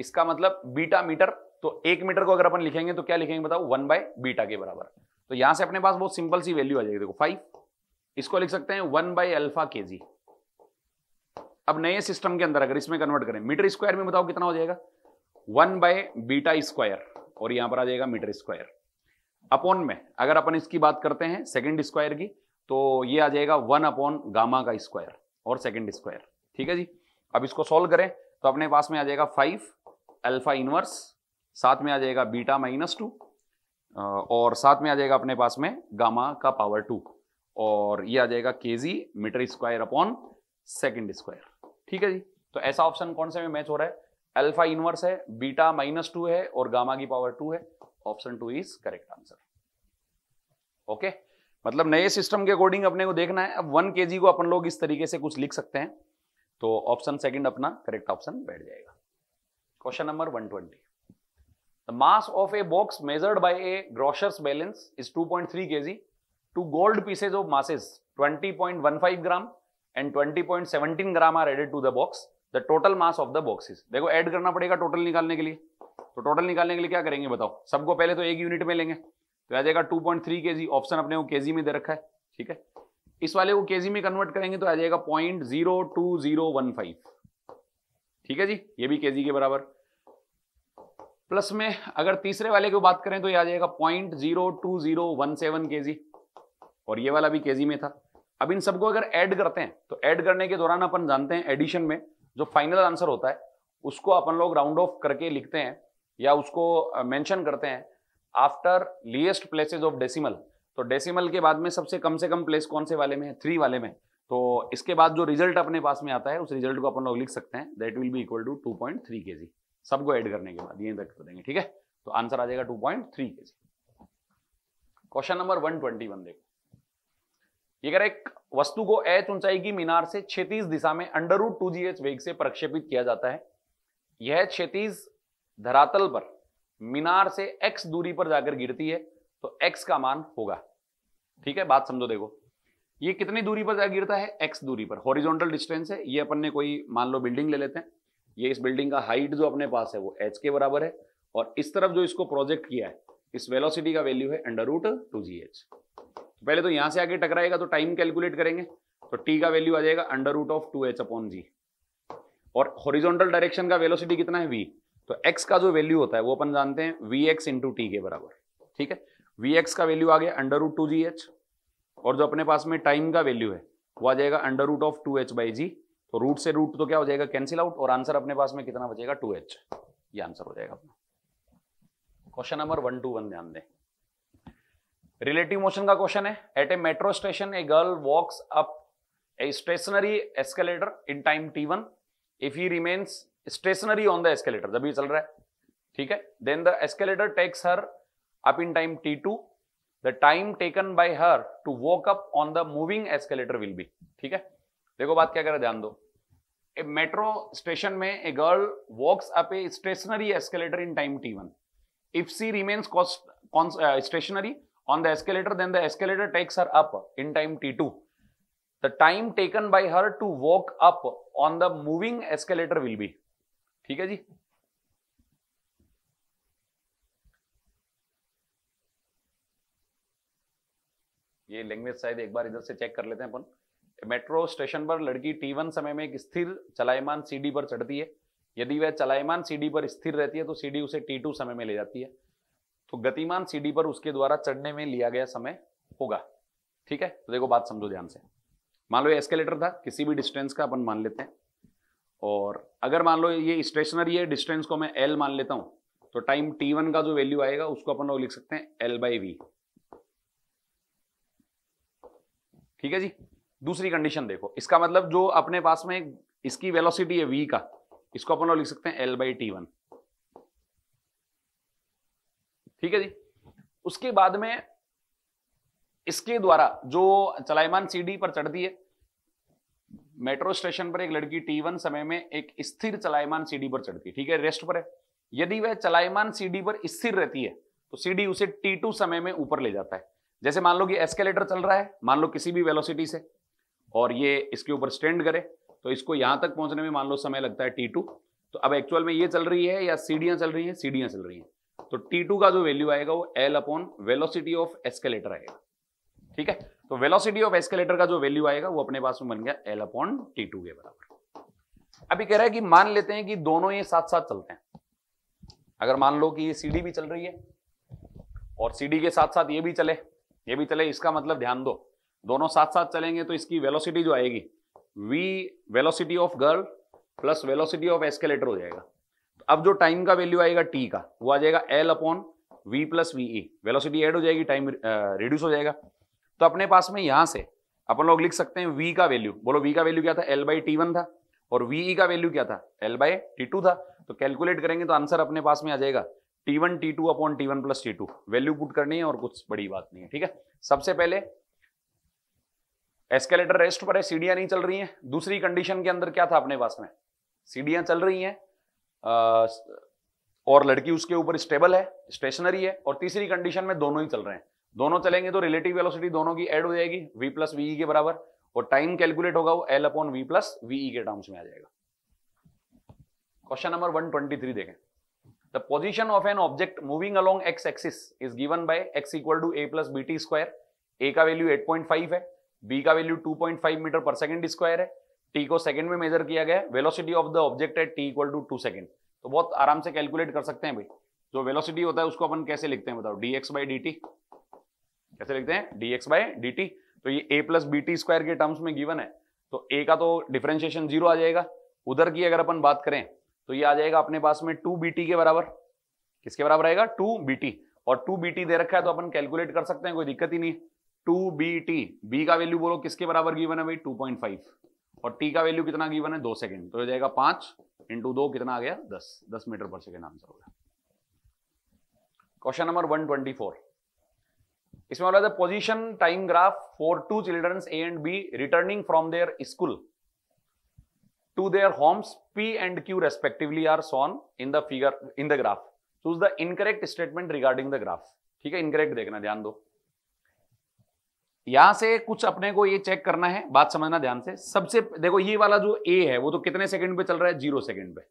इसका मतलब बीटा मीटर तो एक मीटर को अगर अपन लिखेंगे तो क्या लिखेंगे बताओ वन बाय बीटा के बराबर तो यहां से अपने पास बहुत सिंपल सी वैल्यू आ जाएगी देखो फाइव इसको लिख सकते हैं वन बाय अल्फा के जी अब नए सिस्टम के अंदर अगर इसमें कन्वर्ट करें मीटर स्क्वायर में बताओ कितना हो जाएगा वन बाय बीटा स्क्वायर और यहां पर आ जाएगा मीटर स्क्वायर अपॉन में अगर अपन इसकी बात करते हैं सेकेंड स्क्वायर की तो ये आ जाएगा वन अपॉन गामा का स्क्वायर और सेकेंड स्क्वायर ठीक है जी अब इसको सॉल्व करें तो अपने पास में आ जाएगा फाइव अल्फा इनवर्स साथ में आ जाएगा बीटा माइनस टू और साथ में आ जाएगा अपने पास में गामा का पावर टू और ये आ जाएगा के जी metre square upon second square ठीक है जी तो ऐसा ऑप्शन कौन से में मैच हो रहा है अल्फा इनवर्स है बीटा माइनस टू है और गामा की पावर टू है option two is correct answer okay मतलब नए सिस्टम के अकॉर्डिंग अपने को देखना है अब वन के को अपन लोग इस तरीके से कुछ लिख सकते हैं तो ऑप्शन सेकंड अपना करेक्ट ऑप्शन बैठ जाएगा question number 120 the mass of a box measured by a grocer's balance is 2.3 point three two gold pieces of masses 20.15 gram and 20.17 gram are added to the box the total mass of the box is देखो add करना पड़ेगा total निकालने के लिए तो total निकालने के लिए क्या करेंगे बताओ सबको पहले तो एक यूनिट में लेंगे तो आ जाएगा 2.3 पॉइंट केजी ऑप्शन अपने के जी में दे रखा है ठीक है इस वाले को केजी में कन्वर्ट करेंगे तो आ जाएगा point zero two zero one five ठीक है जी ये भी केजी के बराबर प्लस में अगर तीसरे वाले की बात करें तो ये आ जाएगा point zero two zero one seven k g और ये वाला भी के जी में था अब इन सबको अगर ऐड करते हैं तो ऐड करने के दौरान अपन जानते हैं एडिशन में जो फाइनल आंसर होता है उसको अपन लोग राउंड ऑफ करके लिखते हैं या उसको मेंशन करते हैं after least places of decimal तो डेसिमल के बाद में सबसे कम से कम प्लेस कौन से वाले में है थ्री वाले में तो इसके बाद जो रिजल्ट अपने पास में आता है उस रिजल्ट को अपन लोग लिख सकते हैं that will be equal to two point three k g सबको एड करने के बाद यहीं तक कर तो देंगे ठीक है तो आंसर आ जाएगा to point three k g question number one twenty one देखो ये कह एक वस्तु को एच ऊंचाई की मीनार से क्षेत्रीस दिशा में under root two g h वेग से प्रक्षेपित किया जाता है यह छेतीस धरातल पर मीनार से एक्स दूरी पर जाकर गिरती है तो एक्स का मान होगा ठीक है बात समझो देखो ये कितनी दूरी पर जाकर गिरता है एक्स दूरी पर हॉरिजॉन्टल डिस्टेंस है ये अपन ने कोई मान लो बिल्डिंग ले लेते हैं ये इस बिल्डिंग का हाइट जो अपने पास है वो एच के बराबर है और इस तरफ जो इसको प्रोजेक्ट किया है इस वेलोसिटी का वैल्यू है under root two g h पहले तो यहां से आगे टकराएगा तो टाइम कैलकुलेट करेंगे तो टी का वैल्यू आ जाएगा under root of two h upon g और हॉरिजॉन्टल डायरेक्शन का वेलोसिटी कितना है वी तो एक्स का जो वैल्यू होता है वो अपन जानते हैं वी एक्स इंटू टी के बराबर ठीक है वी एक्स का वैल्यू आ गया under root two g h और जो अपने पास में टाइम का वैल्यू है वो आ जाएगा under root of two h by g तो रूट से रूट तो क्या हो जाएगा कैंसिल आउट और आंसर अपने पास में कितना बचेगा टू एच ये आंसर हो जाएगा अपना question number one two one ध्यान दें रिलेटिव मोशन का क्वेश्चन है at a metro station a girl walks up a stationary escalator in time t one if he remains stationary on the escalator जब ये चल रहा है ठीक है then the escalator takes her up in time t two the time taken by her to walk up on the moving escalator will be ठीक है देखो बात क्या करे ध्यान दो ए मेट्रो स्टेशन में a girl walks up a stationary escalator in time t one if she remains cost stationary on the escalator, then the escalator takes her up in time t2. The time taken by her to walk up on the moving escalator will be. theek hai ji ये language शायद एक बार इधर से check कर लेते हैं अपन metro station पर लड़की टी समय में एक स्थिर चलायमान सीडी पर चढ़ती है यदि वह चलायमान सीडी पर स्थिर रहती है तो सीडी उसे टी समय में ले जाती है तो गतिमान सीढ़ी पर उसके द्वारा चढ़ने में लिया गया समय होगा ठीक है तो देखो बात समझो ध्यान से मान लो ये एस्केलेटर था किसी भी डिस्टेंस का अपन मान लेते हैं और अगर मान लो ये स्टेशनरी है डिस्टेंस को मैं एल मान लेता हूं तो टाइम टी वन का जो वैल्यू आएगा उसको अपन लोग लिख सकते हैं एल बाई वी ठीक है जी दूसरी कंडीशन देखो इसका मतलब जो अपने पास में इसकी वेलोसिटी है वी का इसको अपन लोग लिख सकते हैं एल बाई टी वन ठीक है जी उसके बाद में इसके द्वारा जो चलायमान सीढ़ी पर चढ़ती है मेट्रो स्टेशन पर एक लड़की टी वन समय में एक स्थिर चलायमान सीढ़ी पर चढ़ती है ठीक है रेस्ट पर है यदि वह चलायमान सीढ़ी पर स्थिर रहती है तो सीढ़ी उसे टी टू समय में ऊपर ले जाता है जैसे मान लो कि एस्केलेटर चल रहा है मान लो किसी भी वेलोसिटी से और ये इसके ऊपर स्टैंड करे तो इसको यहां तक पहुंचने में मान लो समय लगता है टी टू तो अब एक्चुअल में ये चल रही है या सीढ़ियां चल रही है सीढ़ियां चल रही है तो T2 का जो वैल्यू आएगा वो L upon velocity of escalator आएगा ठीक है तो वेलोसिटी ऑफ एस्केलेटर का जो वैल्यू आएगा वो अपने पास में बन गया L अपॉन टी टू के बराबर अभी कह रहा है कि मान लेते हैं कि दोनों ये साथ साथ चलते हैं अगर मान लो कि ये सीडी भी चल रही है और सीडी के साथ साथ ये भी चले ये भी चले इसका मतलब ध्यान दो दोनों साथ साथ चलेंगे तो इसकी वेलोसिटी जो आएगी v velocity of girl plus velocity of escalator हो जाएगा अब जो टाइम का वैल्यू आएगा टी का वो आ जाएगा L upon we plus v e velocity add हो जाएगी टाइम रिड्यूस हो जाएगा तो अपने पास में यहां से अपन लोग लिख सकते हैं वी का वैल्यू बोलो वी का वैल्यू क्या था एल बाई टी वन था और वी ई e का वैल्यू क्या था एल बाई टी टू था तो कैलकुलेट करेंगे तो आंसर अपने पास में आ जाएगा t one t two upon t one plus t two value put करनी है और कुछ बड़ी बात नहीं है ठीक है सबसे पहले एस्केलेटर रेस्ट पर है सीढ़ियां नहीं चल रही हैं दूसरी कंडीशन के अंदर क्या था अपने पास में सीढ़ियां चल रही हैं और लड़की उसके ऊपर स्टेबल है स्टेशनरी है और तीसरी कंडीशन में दोनों ही चल रहे हैं दोनों चलेंगे तो रिलेटिव वेलोसिटी दोनों की ऐड हो जाएगी वी प्लस वीई के बराबर और टाइम कैलकुलेट होगा वो L upon we plus V के टर्म्स में आ जाएगा क्वेश्चन नंबर 123 देखें the position of an object moving along X axis is given by X equal to A plus B T square A का value 8.5 है B का value 2.5 metre per second square है T को second में measure किया गया velocity of the object है T equal to two second तो बहुत आराम से कैलकुलेट कर सकते हैं भाई जो वेलोसिटी होता है उसको अपन कैसे लिखते हैं बताओ D X by D T कैसे लिखते हैं D X by D T तो ये ए प्लस बी टी स्क्वायर के टर्म्स में गिवन है तो ए का तो डिफ्रेंशिएशन जीरो आ जाएगा उधर की अगर अपन बात करें तो ये आ जाएगा अपने पास में टू बी टी के बराबर किसके बराबर आएगा टू बी टी और टू बी टी दे रखा है तो अपन कैलकुलेट कर सकते हैं कोई दिक्कत ही नहीं टू बी टी बी का वैल्यू बोलो किसके बराबर गिवन है भाई टू पॉइंट फाइव और टी का वैल्यू कितना गिवन है दो सेकेंड तो हो जाएगा पांच इंटू दो कितना आ गया दस दस मीटर पर सेकेंड आंसर होगा question number one twenty four इसमें बोला था position time graph for two children A and B returning from their school to their homes P and Q respectively are shown in the figure in the graph choose the incorrect statement regarding the graph ठीक है incorrect देखना ध्यान दो यहां से कुछ अपने को ये चेक करना है बात समझना ध्यान से सबसे देखो ये वाला जो ए है वो तो कितने सेकंड पे चल रहा है जीरो सेकंड पे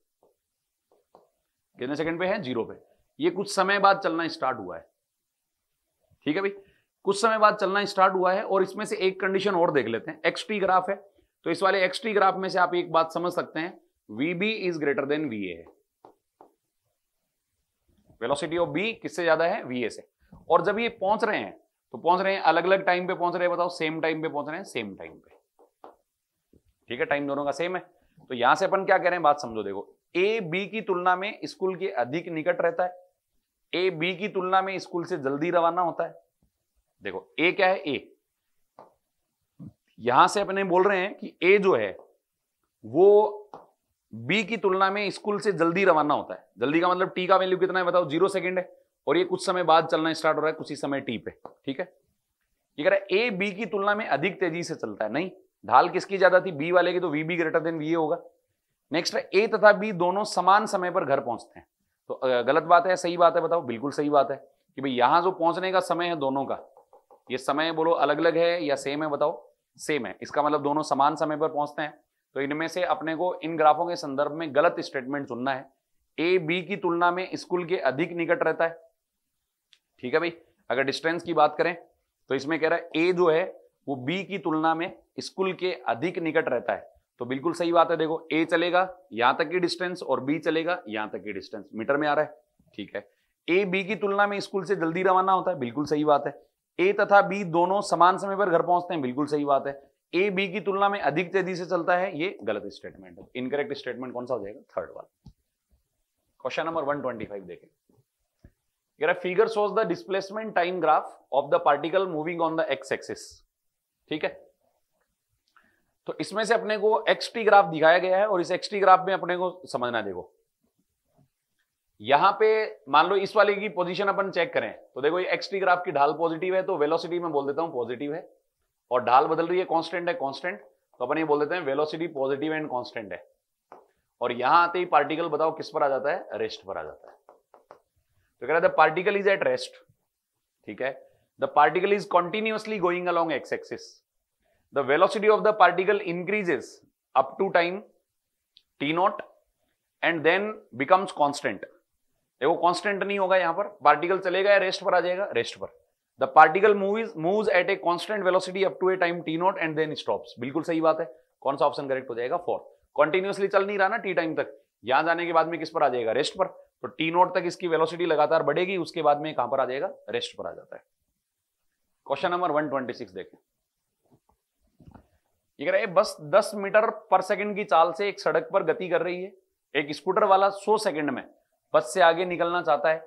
कितने सेकंड पे है जीरो पे ये कुछ समय बाद चलना स्टार्ट हुआ है ठीक है भाई कुछ समय बाद चलना स्टार्ट हुआ है और इसमें से एक कंडीशन और देख लेते हैं एक्सटी ग्राफ है तो इस वाले एक्सटी ग्राफ में से आप एक बात समझ सकते हैं V B is greater than V A velocity of B किससे ज्यादा है ए से और जब ये पहुंच रहे हैं तो पहुंच रहे हैं अलग अलग टाइम पे पहुंच रहे हैं बताओ सेम टाइम पे पहुंच रहे हैं सेम टाइम पे ठीक है टाइम दोनों का सेम है तो यहां से अपन क्या कह रहे हैं बात समझो देखो ए बी की तुलना में स्कूल के अधिक निकट रहता है ए बी की तुलना में स्कूल से जल्दी रवाना होता है देखो ए क्या है ए यहां से अपने बोल रहे हैं कि ए जो है वो बी की तुलना में स्कूल से जल्दी रवाना होता है जल्दी का मतलब टी का वैल्यू कितना है बताओ जीरो सेकंड है और ये कुछ समय बाद चलना स्टार्ट हो रहा है कुछ ही समय टी पे ठीक है ये कह रहा है ए बी की तुलना में अधिक तेजी से चलता है नहीं ढाल किसकी ज्यादा थी बी वाले की तो V B greater than V होगा नेक्स्ट है ए तथा बी दोनों समान समय पर घर पहुंचते हैं तो गलत बात है सही बात है बताओ बिल्कुल सही बात है कि भाई यहां जो पहुंचने का समय है दोनों का ये समय बोलो अलग अलग है या सेम है बताओ सेम है इसका मतलब दोनों समान समय पर पहुंचते हैं तो इनमें से अपने को इन ग्राफों के संदर्भ में गलत स्टेटमेंट सुनना है ए बी की तुलना में स्कूल के अधिक निकट रहता है ठीक है भाई अगर डिस्टेंस की बात करें तो इसमें कह रहा है ए जो है वो बी की तुलना में स्कूल के अधिक निकट रहता है तो बिल्कुल सही बात है देखो ए चलेगा यहां तक की डिस्टेंस और बी चलेगा यहां तक की डिस्टेंस मीटर में आ रहा है ठीक है ए बी की तुलना में स्कूल से जल्दी रवाना होता है बिल्कुल सही बात है ए तथा बी दोनों समान समय पर घर पहुंचते हैं बिल्कुल सही बात है ए बी की तुलना में अधिक तेजी से चलता है ये गलत स्टेटमेंट है इनकरेक्ट स्टेटमेंट कौन सा हो जाएगा थर्ड वाला क्वेश्चन नंबर 125 देखें Here figure shows the displacement time graph of the particle moving on the X axis ठीक है तो इसमें से अपने को एक्स टी ग्राफ दिखाया गया है और इस एक्स टी ग्राफ में अपने को समझना देखो यहां पे मान लो इस वाले की पोजीशन अपन चेक करें तो देखो ये एक्स टी ग्राफ की ढाल पॉजिटिव है तो वेलोसिटी में बोल देता हूं पॉजिटिव है और ढाल बदल रही है कांस्टेंट है कांस्टेंट तो अपन ये बोल देते हैं वेलोसिटी पॉजिटिव एंड कांस्टेंट है और यहां आते ही पार्टिकल बताओ किस पर आ जाता है रेस्ट पर आ जाता है तो कह रहा है the particle is at rest ठीक है the particle is continuously going along X axis the velocity of the particle increases up to time T not and then becomes constant देखो कॉन्स्टेंट नहीं होगा यहां पर पार्टिकल चलेगा या रेस्ट पर आ जाएगा रेस्ट पर the particle move is move at a constant velocity up to a time T not and then stop बिल्कुल सही बात है कौन सा ऑप्शन करेक्ट हो जाएगा फोर कॉन्टिन्यूसली चल नहीं रहा ना टी टाइम तक यहां जाने के बाद में किस पर आ जाएगा रेस्ट पर तो टी नोट तक इसकी वेलोसिटी लगातार बढ़ेगी उसके बाद में कहां पर आ जाएगा रेस्ट पर आ जाता है क्वेश्चन नंबर 126 देखें ये कह रहा है बस 10 मीटर पर सेकंड की चाल से एक सड़क पर गति कर रही है एक स्कूटर वाला 100 सेकंड में बस से आगे निकलना चाहता है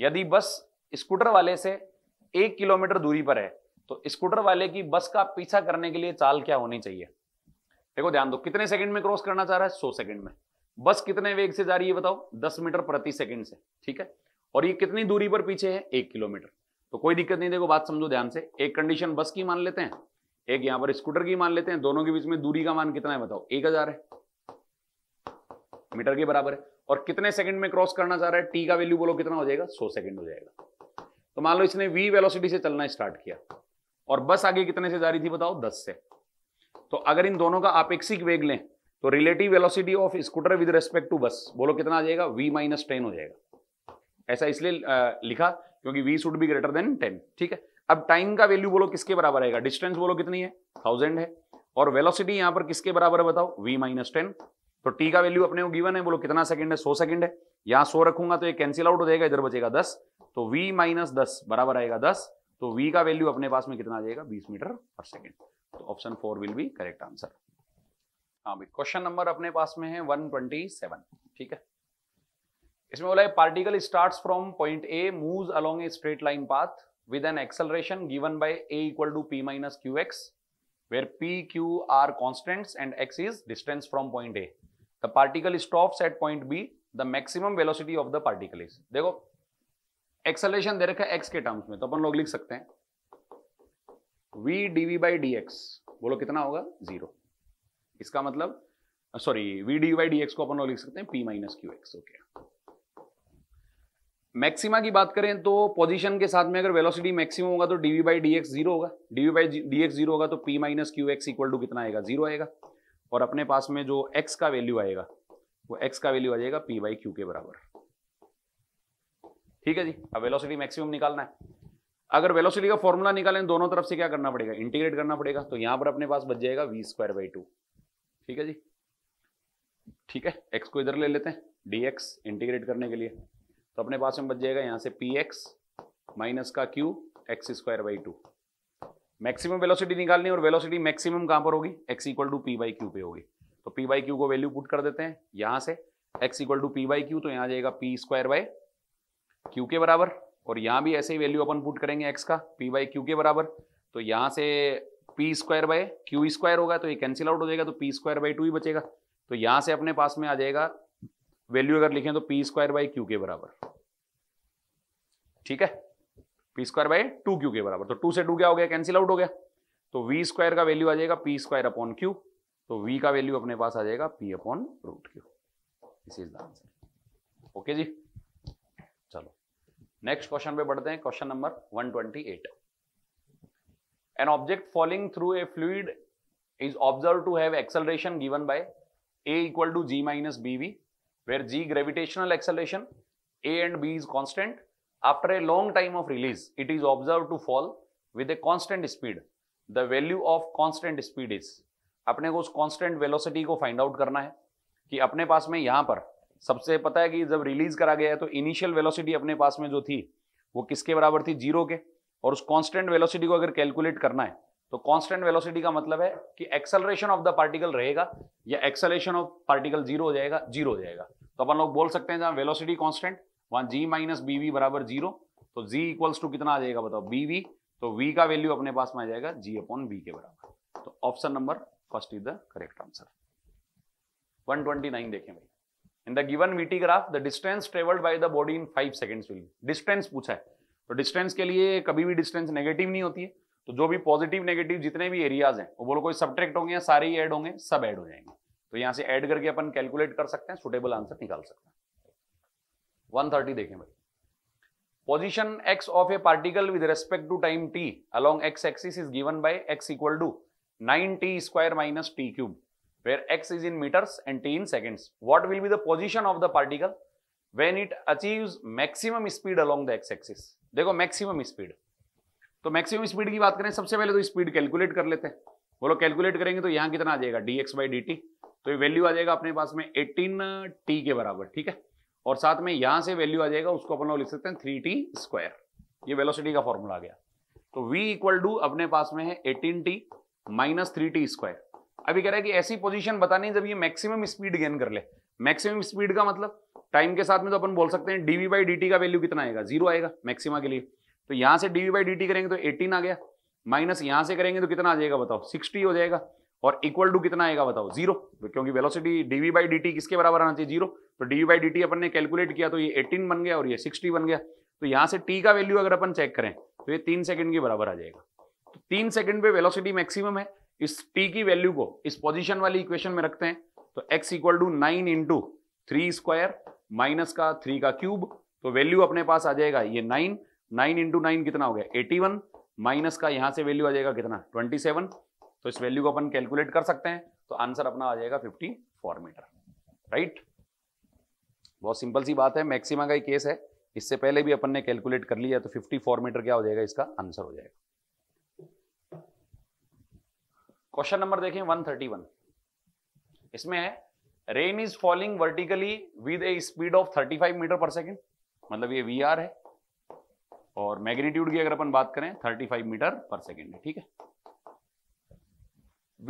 यदि बस स्कूटर वाले से एक किलोमीटर दूरी पर है तो स्कूटर वाले की बस का पीछा करने के लिए चाल क्या होनी चाहिए देखो ध्यान दो कितने सेकंड में क्रॉस करना चाह रहा है सो सेकंड में बस कितने वेग से जा रही है बताओ दस मीटर प्रति सेकंड से ठीक है और ये कितनी दूरी पर पीछे है एक किलोमीटर तो कोई दिक्कत नहीं देखो बात समझो ध्यान से एक कंडीशन बस की मान लेते हैं एक यहां पर स्कूटर की मान लेते हैं दोनों के बीच में दूरी का मान कितना है बताओ एक हजार है मीटर के बराबर है और कितने सेकंड में क्रॉस करना चाह रहा है टी का वैल्यू बोलो कितना हो जाएगा सौ सेकंड हो जाएगा तो मान लो इसने वी वेलोसिटी से चलना स्टार्ट किया और बस आगे कितने से जा रही थी बताओ दस से तो अगर इन दोनों का आपेक्षिक वेग लें तो relative velocity of scooter with respect to bus बोलो कितना आ जाएगा वी माइनस टेन हो जाएगा ऐसा इसलिए लिखा क्योंकि V should be greater than ten ठीक है अब टाइम का वैल्यू बोलो किसके बराबर आएगा डिस्टेंस बोलो कितनी है थाउजेंड है और वेलोसिटी यहां पर किसके बराबर है बताओ वी माइनस टेन तो टी का वैल्यू अपने को गिवन है बोलो कितना सेकंड है सो सेकंड है यहां सो रखूंगा तो ये कैंसिल आउट हो जाएगा इधर बचेगा दस तो वी माइनस दस बराबर आएगा दस तो वी का वैल्यू अपने पास में कितना आ जाएगा बीस मीटर पर सेकेंड तो option four will be correct answer हाँ भाई क्वेश्चन नंबर अपने पास में है 127 ठीक है इसमें बोला है particle starts from point A moves along a straight line path with an acceleration given by A equal to P minus Q X where P Q are constants and X is distance from point A the particle stops at point B the maximum velocity of the particle is देखो acceleration दे रखा है x के terms में तो अपन लोग लिख सकते हैं V D V by D X बोलो कितना होगा जीरो इसका मतलब sorry V D by D X को अपन लिख सकते हैं P minus Q X okay maxima की बात करें तो पोजीशन के साथ में अगर वेलोसिटी मैक्सिमम होगा तो D V by D X zero होगा D V by D X zero होगा तो P minus Q X equal to कितना आएगा जीरो आएगा और अपने पास में जो एक्स का वैल्यू आएगा वो एक्स का वैल्यू आ जाएगा पी बाई क्यू के बराबर ठीक है जी अब वेलोसिटी मैक्सिमम निकालना है अगर वेलोसिटी का फॉर्मूला निकालें दोनों तरफ से क्या करना पड़ेगा इंटीग्रेट करना पड़ेगा तो यहां पर अपने पास बच जाएगा वी स्क्वायर बाई टू ठीक है जी ठीक है x को इधर ले लेते हैं dx इंटीग्रेट करने के लिए तो अपने पास में बच जाएगा यहां से px एक्स माइनस का Q X square by two maximum velocity निकालनी और वेलोसिटी मैक्सिमम कहां पर होगी x equal to P by Q पे होगी तो p बाई क्यू को वैल्यू पुट कर देते हैं यहां से x equal to P by Q तो यहां जाएगा पी स्क्वायर बाय क्यू के बराबर और यहां भी ऐसे ही वैल्यू अपन पुट करेंगे x का पी बाई क्यू के बराबर तो यहां से P square by Q square होगा तो ये कैंसिल आउट हो जाएगा तो पी स्क्वायर बाई टू ही बचेगा तो यहां से अपने पास में आ जाएगा वैल्यू अगर लिखें तो पी स्क्वायर बाई क्यू के बराबर ठीक है P square by two Q के बराबर तो टू से टू क्या हो गया कैंसिल आउट हो गया तो वी स्क्वायर का वैल्यू आ जाएगा पी स्क्वायर अपॉन क्यू तो वी का वैल्यू अपने पास आ जाएगा P upon root Q this is the answer okay जी चलो नेक्स्ट क्वेश्चन पे बढ़ते हैं question number one twenty eight an object falling through a fluid is observe to have acceleration given by A equal to G minus B V where G gravitational acceleration A and B is constant after a long time of release it is observe to fall with a constant speed the value of constant speed is अपने को उस constant velocity को find out करना है कि अपने पास में यहां पर सबसे पता है कि जब रिलीज करा गया है तो इनिशियल वेलोसिटी अपने पास में जो थी वो किसके बराबर थी जीरो के और उस कांस्टेंट वेलोसिटी को अगर कैलकुलेट करना है तो कांस्टेंट वेलोसिटी का मतलब है कि एक्सेलरेशन ऑफ द पार्टिकल रहेगा या एक्सेलरेशन ऑफ पार्टिकल जीरो हो जाएगा जीरो हो जाएगा तो अपन लोग बोल सकते हैं जहां वेलोसिटी कांस्टेंट वहां जी माइनस बीवी बराबर जीरो तो जी इक्वल्स टू कितना आ जाएगा बताओ बीवी तो वी का वैल्यू अपने पास में आ जाएगा जी अपॉन बी के बराबर तो option number first is the correct answer 129 देखें भाई in the given V T graph the distance travelled by the body in five seconds will distance पूछा है तो डिस्टेंस के लिए कभी भी डिस्टेंस नेगेटिव नहीं होती है तो जो भी पॉजिटिव नेगेटिव जितने भी एरियाज हैं वो बोलो कोई सब्ट्रैक्ट होंगे या सारे ही ऐड होंगे सब ऐड हो जाएंगे तो यहाँ से ऐड करके अपन कैलकुलेट कर सकते हैं सुटेबल आंसर निकाल सकते हैं 130 देखें भाई position X of a particle with respect to time T along X axis is given by X equal to nine T square minus T cube where X is in metres and T in seconds what will be the position of the particle when it achieve maximum speed along the X axis देखो maximum speed तो maximum speed की बात करें सबसे पहले तो speed calculate कर लेते हैं बोलो कैलकुलेट करेंगे तो यहाँ कितना आ जाएगा D X by D T तो ये वैल्यू आ जाएगा अपने पास में एटीन टी के बराबर ठीक है और साथ में यहाँ से वैल्यू आ जाएगा उसको अपन लोग लिख सकते हैं थ्री टी स्क्वायर ये वेलोसिटी का फॉर्मूला आ गया तो v इक्वल टू अपने पास में है eighteen T minus three T square अभी कह रहा है कि ऐसी पोजीशन बतानी जब ये मैक्सिमम स्पीड गेन कर ले मैक्सिमम स्पीड का मतलब टाइम के साथ में तो अपन बोल सकते हैं डीवी बाई डी का वैल्यू कितना आएगा जीरो आएगा मैक्सिमा के लिए तो यहाँ से डीवी बाई डी करेंगे तो एटीन आ गया माइनस यहाँ से करेंगे तो कितना आ जाएगा बताओ सिक्सटी हो जाएगा और इक्वल टू कितना आएगा बताओ जीरो तो क्योंकि वेलोसिटी डीवी बाई डी किसके बराबर आना चाहिए जीरो तो डीवी बाई डी अपन ने कैलकुलेट किया तो ये एटीन बन गया और ये सिक्सटी बन गया तो यहाँ से टी का वैल्यू अगर अपन चेक करें तो ये तीन सेकंड के बराबर आ जाएगा तो तीन सेकंड पे वेलोसिटी मैक्सिमम है इस टी की वैल्यू को इस पोजिशन वाली इक्वेशन में रखते हैं तो x equal to nine into three square minus का थ्री का क्यूब तो वैल्यू अपने पास आ जाएगा ये नाइन नाइन इंटू नाइन कितना हो गया एटी वन माइनस का यहां से वैल्यू आ जाएगा कितना ट्वेंटी सेवन तो इस वैल्यू को अपन कैलकुलेट कर सकते हैं तो आंसर अपना आ जाएगा फिफ्टी फोर मीटर राइट बहुत सिंपल सी बात है मैक्सिमा का ही केस है इससे पहले भी अपन ने कैलकुलेट कर लिया तो फिफ्टी फोर मीटर क्या हो जाएगा इसका आंसर हो जाएगा क्वेश्चन नंबर देखें 131 इसमें है rain is falling vertically with a speed of 35 metre per second मतलब ये वी है और मैग्नीट्यूड की अगर अपन बात करें 35 मीटर पर सेकेंड है ठीक है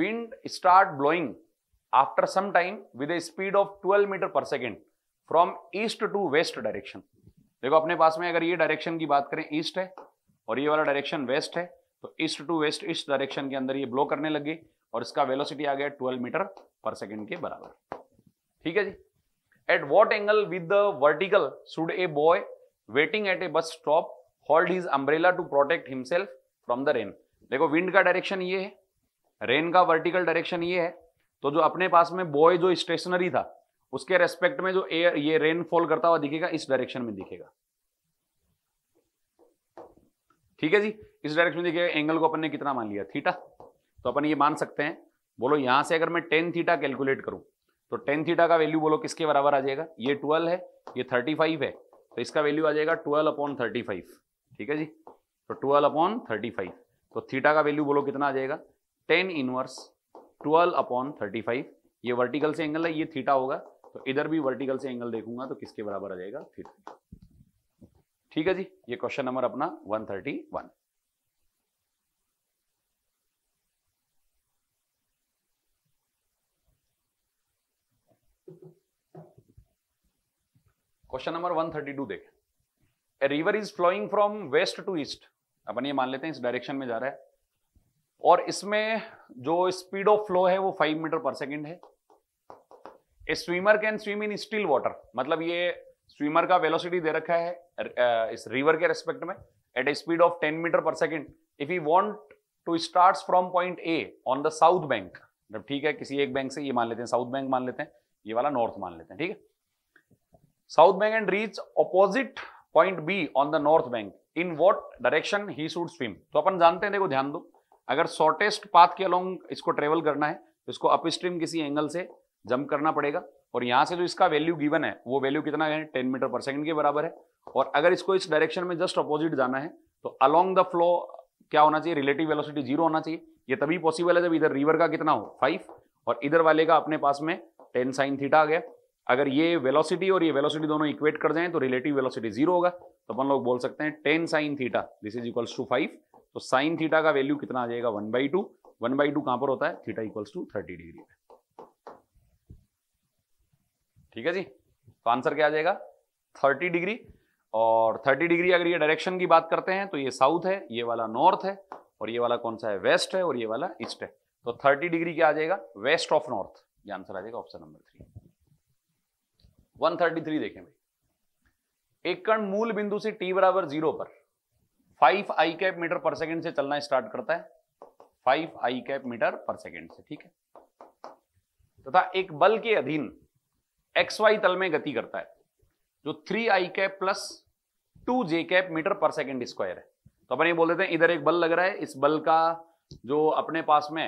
wind start blowing after some time with a speed of 12 metre per second from east to west direction देखो अपने पास में अगर ये डायरेक्शन की बात करें ईस्ट है और ये वाला डायरेक्शन वेस्ट है तो east to west east direction के अंदर ये ब्लो करने लगे और इसका वेलोसिटी आ गया 12 मीटर पर सेकेंड के बराबर ठीक है जी at what angle with the vertical should a boy waiting at a bus stop hold his umbrella to protect himself from the rain देखो विंड का डायरेक्शन ये है रेन का वर्टिकल डायरेक्शन ये है तो जो अपने पास में बॉय जो स्टेशनरी था उसके रेस्पेक्ट में जो एयर ये रेनफॉल करता हुआ दिखेगा इस डायरेक्शन में दिखेगा ठीक है जी इस डायरेक्शन में दिखेगा एंगल को अपन ने कितना मान लिया थीटा तो अपन ये मान सकते हैं बोलो यहां से अगर मैं टेन थीटा कैलकुलेट करूं तो टेन थीटा का वैल्यू बोलो किसके बराबर आ जाएगा ये ट्वेल्व है ये थर्टी फाइव है तो इसका वैल्यू आ जाएगा ट्वेल्व अपॉन थर्टी फाइव ठीक है जी तो ट्वेल्व अपॉन थर्टी फाइव तो थीटा का वैल्यू बोलो कितना आ जाएगा tan inverse twelve upon thirty five ये वर्टिकल से एंगल है ये थीटा होगा तो इधर भी वर्टिकल से एंगल देखूंगा तो किसके बराबर आ जाएगा थीटा ठीक है जी ये क्वेश्चन नंबर अपना one thirty one question number 132 देखें a river is flowing from west to east अपन ये मान लेते हैं इस डायरेक्शन में जा रहा है और इसमें जो स्पीड ऑफ फ्लो है वो फाइव मीटर पर सेकेंड है a swimmer can swim in still water मतलब ये स्विमर का वेलोसिटी दे रखा है इस रिवर के रेस्पेक्ट में at a speed of 10 metre per second if you want to start from point A on the south bank जब ठीक है किसी एक बैंक से ये मान लेते हैं साउथ बैंक मान लेते हैं ये वाला नॉर्थ मान लेते हैं ठीक है South bank and reach opposite point B on the north bank. In what direction he should swim? तो अपन जानते हैं देखो ध्यान दो अगर शॉर्टेस्ट पाथ के अलोंग इसको ट्रेवल करना है तो इसको अप स्ट्रीम किसी एंगल से जंप करना पड़ेगा और यहाँ से जो इसका वैल्यू गिवन है वो वैल्यू कितना है टेन मीटर पर सेकंड के बराबर है और अगर इसको इस डायरेक्शन में जस्ट अपोजिट जाना है तो अलोंग द फ्लो क्या होना चाहिए रिलेटिव वेलोसिटी जीरो होना चाहिए ये तभी पॉसिबल है जब इधर रिवर का कितना हो फाइव और इधर वाले का अपने पास में टेन साइन थीटा आ गया अगर ये वेलोसिटी और ये वेलोसिटी दोनों इक्वेट कर जाएं तो रिलेटिव वेलोसिटी जीरो होगा तो अपन लोग बोल सकते हैं ten sine theta this is equals to five तो साइन थीटा का वैल्यू कितना आ जाएगा one by two one by two कहां पर होता है theta equals to thirty degree पे ठीक है जी तो आंसर क्या आ जाएगा थर्टी डिग्री और थर्टी डिग्री अगर ये डायरेक्शन की बात करते हैं तो ये साउथ है ये वाला नॉर्थ है और ये वाला कौन सा है वेस्ट है और ये वाला ईस्ट है तो थर्टी डिग्री क्या आ जाएगा वेस्ट ऑफ नॉर्थ ये आंसर आ जाएगा ऑप्शन नंबर थ्री 133 देखें भाई एक कण मूल बिंदु से टी बराबर जीरो पर five I cap metre per second से चलना स्टार्ट करता है five I cap metre per second से ठीक है तथा एक बल के अधीन एक्स वाई तल में गति करता है जो थ्री आई cap plus two J cap metre per second square है तो अपन ये बोल देते हैं इधर एक बल लग रहा है इस बल का जो अपने पास में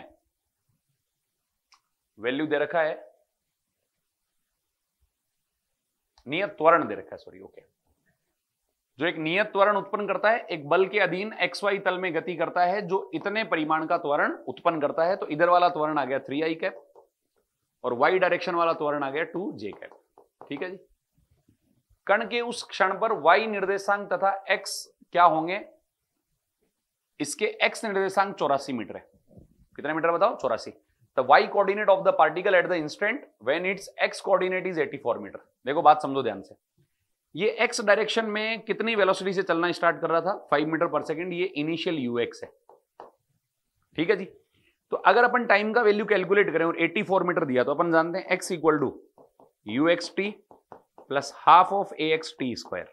वैल्यू दे रखा है नियत त्वरण दे रखा है सॉरी ओके जो एक नियत त्वरण उत्पन्न करता है एक बल के अधीन एक्स वाई तल में गति करता है जो इतने परिमाण का त्वरण उत्पन्न करता है तो इधर वाला त्वरण आ गया थ्री आई कैप और वाई डायरेक्शन वाला त्वरण आ गया टू जे कैप ठीक है जी कण के उस क्षण पर वाई निर्देशांक तथा एक्स क्या होंगे इसके एक्स निर्देशांक चौरासी मीटर है कितने मीटर बताओ चौरासी the y coordinate of the particle at the instant when its x coordinate is 84 metre देखो बात समझो ध्यान से ये x डायरेक्शन में कितनी वेलोसिटी से चलना स्टार्ट कर रहा था 5 मीटर पर सेकंड ये इनिशियल ux है ठीक है जी तो अगर अपन टाइम का वैल्यू कैलकुलेट करें और 84 मीटर दिया तो अपन जानते हैं x equal to u x t plus half of a x t square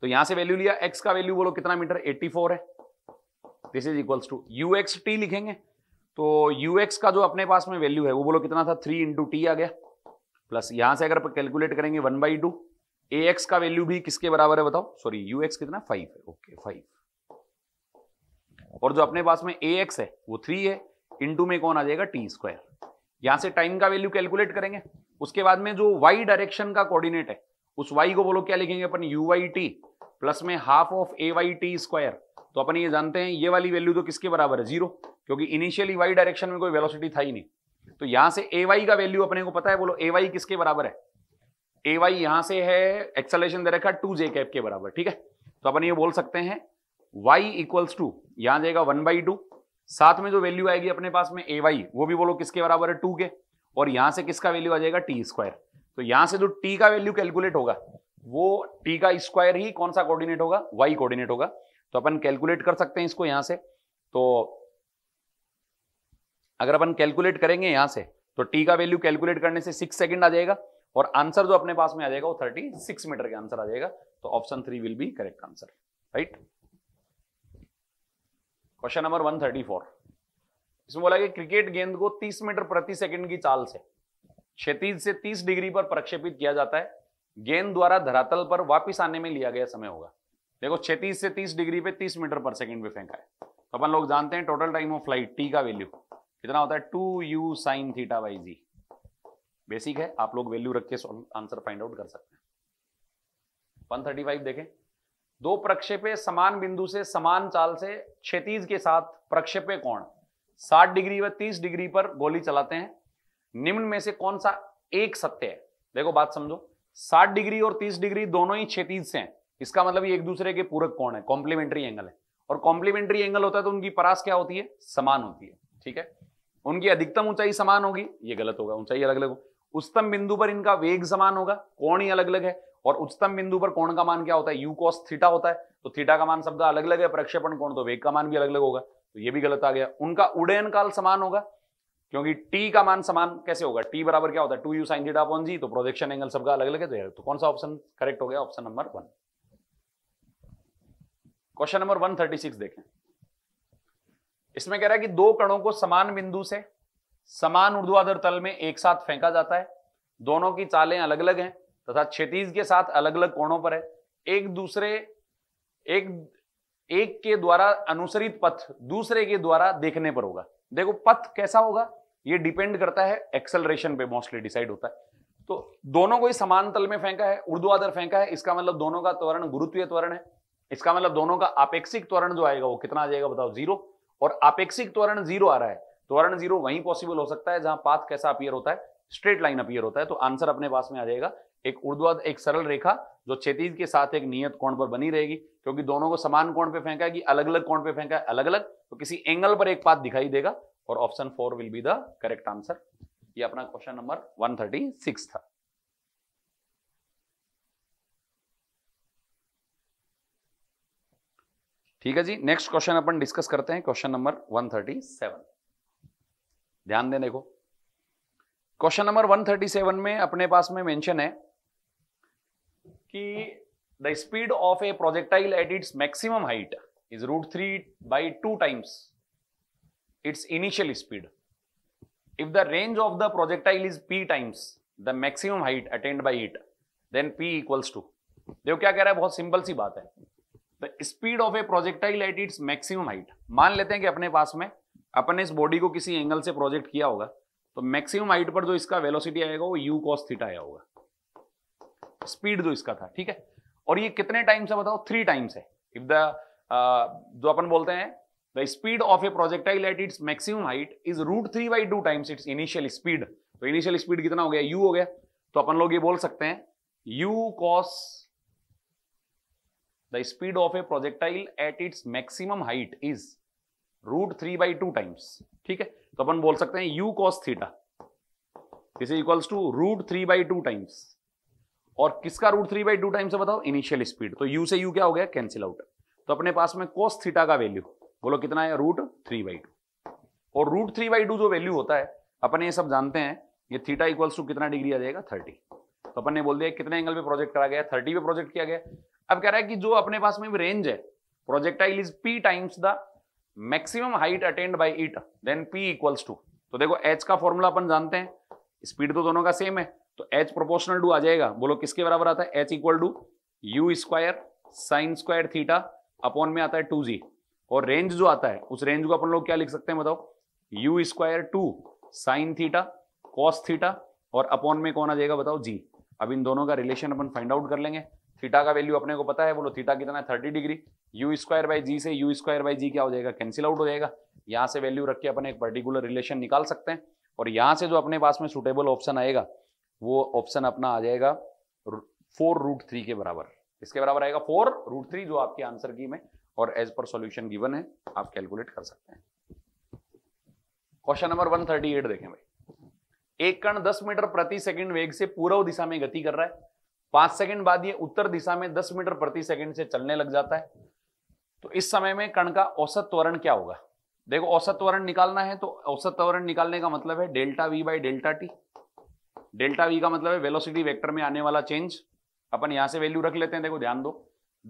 तो यहां से वैल्यू लिया एक्स का वैल्यू बोलो कितना मीटर 84 है this is equals to u x t लिखेंगे तो यू एक्स का जो अपने पास में वैल्यू है वो बोलो कितना था थ्री इंटू टी आ गया प्लस यहां से अगर कैलकुलेट करेंगे one by two a x का वैल्यू भी किसके बराबर है बताओ सॉरी यू एक्स कितना फाइव है ओके फाइव और जो अपने पास में ए एक्स है वो थ्री है इंटू में कौन आ जाएगा टी स्क्वायर यहां से टाइम का वैल्यू कैलकुलेट करेंगे उसके बाद में जो वाई डायरेक्शन का कोऑर्डिनेट है उस वाई को बोलो क्या लिखेंगे अपन यू वाई टी प्लस में half of a y t square तो अपन ये जानते हैं ये वाली वैल्यू तो किसके बराबर है जीरो क्योंकि इनिशियली वाई डायरेक्शन में कोई वेलोसिटी था ही नहीं तो यहां से ए वाई का वैल्यू अपने को पता है बोलो ए वाई किसके बराबर है ए वाई यहां से है एक्सलेशन दे रखा टू जे कैप के बराबर ठीक है तो अपन ये बोल सकते हैं वाई इक्वल्स टू यहां जाएगा वन बाई टू साथ में जो वैल्यू आएगी अपने पास में ए वाई वो भी बोलो किसके बराबर है टू के और यहां से किसका वैल्यू आ जाएगा टी स्क्वायर तो यहां से जो टी का वैल्यू कैलकुलेट होगा वो टी का स्क्वायर ही कौन सा कोऑर्डिनेट होगा वाई कोऑर्डिनेट होगा तो अपन कैलकुलेट कर सकते हैं इसको यहां से तो अगर अपन कैलकुलेट करेंगे यहां से तो टी का वैल्यू कैलकुलेट करने से सिक्स सेकेंड आ जाएगा और आंसर जो अपने पास में आ जाएगा वो थर्टी सिक्स मीटर का आंसर आ जाएगा तो option three will be correct answer right question number one thirty four इसमें बोला कि क्रिकेट गेंद को तीस मीटर प्रति सेकंड की चाल से क्षतिज से तीस डिग्री पर प्रक्षेपित किया जाता है गेंद द्वारा धरातल पर वापिस आने में लिया गया समय होगा देखो छत्तीस से तीस डिग्री पे तीस मीटर पर सेकेंड पे फेंका है तो अपन लोग जानते हैं total time of flight t का वैल्यू कितना होता है two u sine theta by g basic है आप लोग वैल्यू रख के आंसर फाइंड आउट कर सकते हैं 135 देखें दो प्रक्षेपे समान बिंदु से समान चाल से क्षतिज के साथ प्रक्षेपे कौन 60 डिग्री व 30 डिग्री पर गोली चलाते हैं निम्न में से कौन सा एक सत्य है देखो बात समझो 60 डिग्री और 30 डिग्री दोनों ही क्षतिज से हैं इसका मतलब एक दूसरे के पूरक कौन है कॉम्प्लीमेंट्री एंगल है और कॉम्प्लीमेंट्री एंगल होता है तो उनकी परास क्या होती है समान होती है ठीक है उनकी अधिकतम ऊंचाई समान होगी ये गलत होगा ऊंचाई अलग अलग उच्चतम बिंदु पर इनका वेग समान होगा कोण ही अलग अलग है और उच्चतम बिंदु पर कोण का मान क्या होता है यू कॉस थीटा होता है तो थीटा का मान सबका अलग अलग है प्रक्षेपण कोण तो वेग का मान भी अलग अलग होगा तो ये भी गलत आ गया उनका उड़यन काल समान होगा क्योंकि टी का मान समान कैसे होगा टी बराबर क्या होता है two u sine theta upon g तो प्रोजेक्शन एंगल सबका अलग अलग है तो, तो कौन सा ऑप्शन करेक्ट हो गया option number one question number 136 देखें इसमें कह रहा है कि दो कणों को समान बिंदु से समान ऊर्ध्वाधर तल में एक साथ फेंका जाता है दोनों की चालें अलग अलग हैं तथा क्षतिज के साथ अलग अलग कोणों पर है एक दूसरे एक एक के द्वारा अनुसरित पथ दूसरे के द्वारा देखने पर होगा देखो पथ कैसा होगा ये डिपेंड करता है एक्सेलरेशन पे मोस्टली डिसाइड होता है तो दोनों को ही समान तल में फेंका है उर्दू आदर फेंका है इसका मतलब दोनों का त्वरण गुरुत्वीय त्वरण है इसका मतलब दोनों का अपेक्षिक त्वरण जो आएगा वो कितना आ जाएगा बताओ जीरो और अपेक्षिक त्वरण जीरो आ रहा है त्वरण जीरो वहीं पॉसिबल हो सकता है जहां पाथ कैसा अपियर होता है स्ट्रेट लाइन अपियर होता है तो आंसर अपने पास में आ जाएगा एक ऊर्ध्वाध एक सरल रेखा जो क्षेत्रीज के साथ एक नियत कोण पर बनी रहेगी क्योंकि दोनों को समान कोण पे फेंका है कि अलग अलग कोण पे फेंका है अलग अलग तो किसी एंगल पर एक पाथ दिखाई देगा और option four will be the correct answer ये अपना क्वेश्चन नंबर वन था ठीक है जी नेक्स्ट क्वेश्चन अपन डिस्कस करते हैं क्वेश्चन नंबर 137 ध्यान देने को क्वेश्चन नंबर 137 में अपने पास में मेंशन है कि the speed of a projectile at its maximum height is root three by two times its initial speed if the range of the projectile is p times the maximum height attained by it then p equals to देखो क्या कह रहा है बहुत simple सी बात है the speed of a projectile at its maximum height मान लेते हैं कि अपने पास में अपने इस बॉडी को किसी एंगल से प्रोजेक्ट किया होगा तो मैक्सिमम हाइट पर जो इसका वेलोसिटी आएगा वो यू कॉस थीटा आया होगा स्पीड जो इसका था ठीक है और ये कितने टाइम से बताओ थ्री टाइम्स है इफ द uh, जो अपन बोलते हैं the speed of a projectile at its maximum height is root three by two times its initial speed तो इनिशियल स्पीड कितना हो गया यू हो गया तो अपन लोग ये बोल सकते हैं u cos the speed of a projectile at its maximum height is root three by two times ठीक है तो अपन बोल सकते हैं u cos theta this is equals to root three by two times और किसका root three by two times है बताओ इनिशियल स्पीड तो u से u क्या हो गया कैंसिल आउट तो अपने पास में cos थीटा का वैल्यू बोलो कितना है रूट थ्री बाई टू और रूट थ्री बाई टू जो वैल्यू होता है अपने ये सब जानते हैं ये थीटा इक्वल्स टू कितना डिग्री आ जाएगा थर्टी तो अपन ने बोल दिया कितने एंगल पे प्रोजेक्ट करा गया थर्टी पे प्रोजेक्ट किया गया अब कह रहा है कि जो अपने पास में रेंज है projectile is p times the maximum height attained by it then p equals to तो देखो एच का फॉर्मूला अपन जानते हैं स्पीड तो दोनों का सेम है तो एच प्रोपोर्शनल टू आ जाएगा बोलो किसके बराबर आता है h equal to u square sine square theta upon में आता है टू जी और रेंज जो आता है उस रेंज को अपन लोग क्या लिख सकते हैं बताओ u square two sine theta cos theta और अपॉन में कौन आ जाएगा बताओ जी अब इन दोनों का रिलेशन अपन फाइंड आउट कर लेंगे थीटा का वैल्यू अपने को पता है बोलो थीटा कितना है thirty degree u square by g से यू स्क्वायर बाई जी क्या हो जाएगा कैंसिल आउट हो जाएगा यहाँ से वैल्यू रख के अपने एक पर्टिकुलर रिलेशन निकाल सकते हैं और यहाँ से जो अपने पास में सुटेबल ऑप्शन आएगा वो ऑप्शन अपना आ जाएगा फोर रूट थ्री के बराबर इसके बराबर आएगा फोर रूट थ्री जो आपके आंसर की में और एज पर सॉल्यूशन गिवन है आप कैलकुलेट कर सकते हैं क्वेश्चन नंबर 138 देखें भाई एक कण 10 मीटर प्रति सेकंड वेग से पूर्व दिशा में गति कर रहा है पांच सेकंड बाद ये उत्तर दिशा में दस मीटर प्रति सेकंड से चलने लग जाता है तो इस समय में कण का औसत त्वरण क्या होगा देखो औसत त्वरण निकालना है तो औसत त्वरण निकालने का मतलब है delta v by delta t delta v का मतलब है वेलोसिटी वेक्टर में आने वाला चेंज अपन यहां से वैल्यू रख लेते हैं देखो ध्यान दो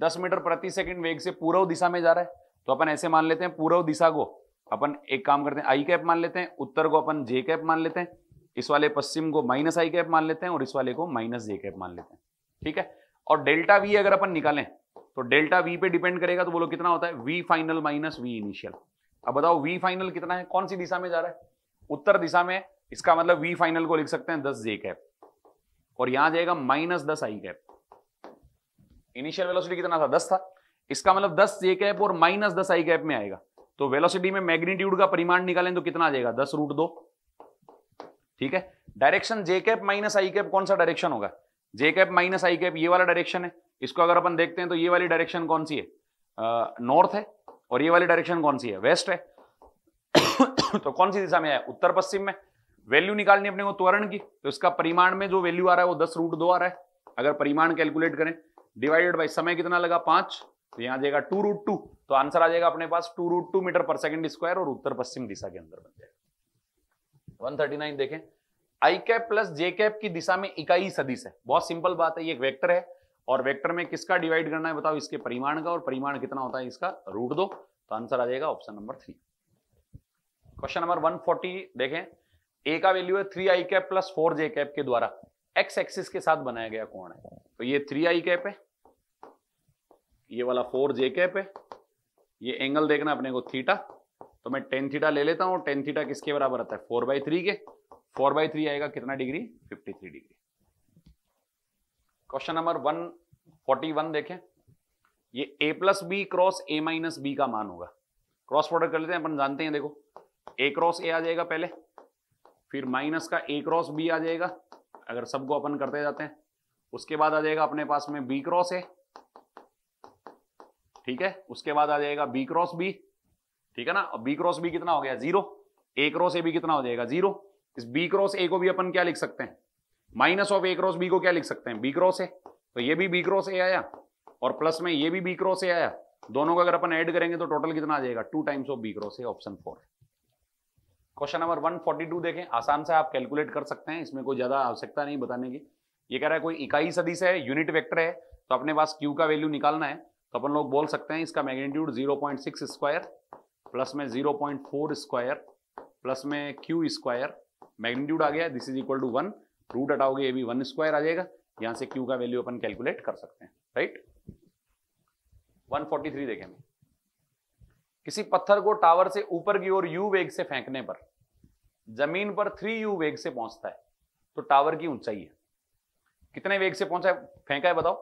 दस मीटर प्रति सेकंड वेग से पूर्व दिशा में जा रहा है तो अपन ऐसे मान लेते हैं पूर्व दिशा को अपन एक काम करते हैं आई कैप मान लेते हैं उत्तर को अपन जे कैप मान लेते हैं इस वाले पश्चिम को माइनस आई कैप मान लेते हैं और इस वाले को माइनस जे कैप मान लेते हैं ठीक है और डेल्टा वी अगर अपन निकालें तो डेल्टा वी पे डिपेंड करेगा तो बोलो कितना होता है v final minus v initial अब बताओ वी फाइनल कितना है कौन सी दिशा में जा रहा है उत्तर दिशा में इसका मतलब वी फाइनल को लिख सकते हैं दस जे कैप और यहां जाएगा माइनस दस आई कैप इनिशियल वेलोसिटी कितना था दस था इसका मतलब दस जे कैप और माइनस दस आई कैप में आएगा तो वेलोसिटी में मैग्नीट्यूड का परिमाण निकालें तो कितना आ जाएगा दस रूट दो ठीक है डायरेक्शन जे कैप माइनस आई कैप कौन सा डायरेक्शन होगा जे कैप माइनस आई कैप ये वाला डायरेक्शन है इसको अगर अपन देखते हैं तो ये वाली डायरेक्शन कौन सी है नॉर्थ है और ये वाली डायरेक्शन कौन सी है वेस्ट है तो कौन सी दिशा में है उत्तर पश्चिम में वैल्यू निकालनी अपने को त्वरण की तो इसका परिमाण में जो वैल्यू आ रहा है वो दस रूट दो आ रहा है अगर परिमाण कैलकुलेट करें डिवाइडेड बाई समय कितना लगा पांच तो यहाँ जाएगा टू रूट टू तो आंसर आ जाएगा अपने पास two root two metre per second square और उत्तर पश्चिम दिशा के अंदर बन जाएगा 139 देखें i cap plus j cap की दिशा में इकाई सदिश है बहुत सिंपल बात है ये एक वेक्टर है और वेक्टर में किसका डिवाइड करना है बताओ इसके परिमाण का और परिमाण कितना होता है इसका रूट दो तो आंसर आ जाएगा option number three question number 140 देखें ए का वैल्यू है थ्री आई cap plus four j cap के द्वारा एक्स एक्सिस के साथ बनाया गया कौन है तो ये थ्री आई कैप है ये वाला फोर जे कैप है ये एंगल देखना अपने को थीटा तो मैं टेन थीटा ले लेता हूं टेन थीटा किसके बराबर आता है फोर बाई थ्री के फोर बाई थ्री आएगा कितना degree fifty three degree question number one forty one देखें ये ए plus b cross a minus b का मान होगा क्रॉस प्रोडक्ट कर लेते हैं अपन जानते हैं देखो ए क्रॉस ए आ जाएगा पहले फिर माइनस का ए क्रॉस बी आ जाएगा अगर सबको अपन करते जाते हैं उसके बाद आ जाएगा अपने पास में बी क्रॉस ए ठीक है उसके बाद आ जाएगा बी क्रॉस बी ठीक है ना और बी क्रॉस बी कितना हो गया zero a cross a b कितना हो जाएगा जीरो इस बी क्रॉस ए को भी अपन क्या लिख सकते हैं minus of a cross b को क्या लिख सकते हैं बी क्रॉस ए तो ये भी बी क्रॉस ए आया और प्लस में ये भी बी क्रॉस ए आया दोनों को अगर अपन ऐड करेंगे तो टोटल कितना आ जाएगा two times of b cross a option four question number 142 देखें आसान से आप कैलकुलेट कर सकते हैं इसमें कोई ज्यादा आवश्यकता नहीं बताने की ये कह रहा है कोई इकाई सदी है यूनिट वेक्टर है तो अपने पास क्यू का वैल्यू निकालना है तो अपन लोग बोल सकते हैं इसका मैग्नीट्यूड 0.6 स्क्वायर प्लस में 0.4 स्क्वायर प्लस में क्यू स्क्वायर मैग्नीट्यूड आ गया this is equal to one root हटाओगे ये भी वन स्क्वायर आ जाएगा यहां से क्यू का वैल्यू अपन कैलकुलेट कर सकते हैं राइट 143 देखें किसी पत्थर को टावर से ऊपर की ओर यू वेग से फेंकने पर जमीन पर थ्री यू वेग से पहुंचता है तो टावर की ऊंचाई है कितने वेग से पहुंचा है फेंका है बताओ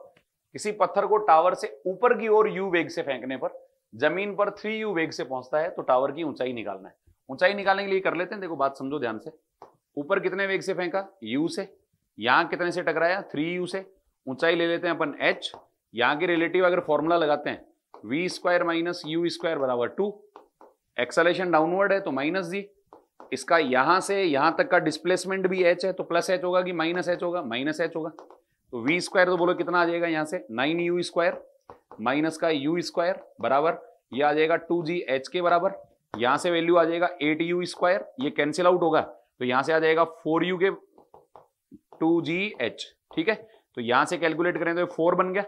किसी पत्थर को टावर से ऊपर की ओर यू वेग से फेंकने पर जमीन पर थ्री यू वेग से पहुंचता है तो टावर की ऊंचाई निकालना है ऊंचाई निकालने के लिए कर लेते हैं देखो बात समझो ध्यान से ऊपर कितने वेग से फेंका यू से यहां कितने से टकराया थ्री यू से ऊंचाई ले लेते हैं अपन h यहां के रिलेटिव अगर फॉर्मूला लगाते हैं v square minus u square बराबर टू एक्सलेशन डाउनवर्ड है तो माइनस जी इसका यहां से यहां तक का डिस्प्लेसमेंट भी h है तो प्लस एच होगा कि माइनस एच होगा माइनस एच होगा तो वी स्क्वायर तो बोलो कितना आ जाएगा यहां से नाइन यू स्क्वायर माइनस का यू स्क्वायर बराबर ये आ जाएगा टू जी एच के बराबर यहां से वैल्यू आ जाएगा एट यू स्क्वायर ये कैंसिल आउट होगा तो यहां से आ जाएगा फोर यू के टू जी एच ठीक है तो यहां से कैलकुलेट करें तो फोर बन गया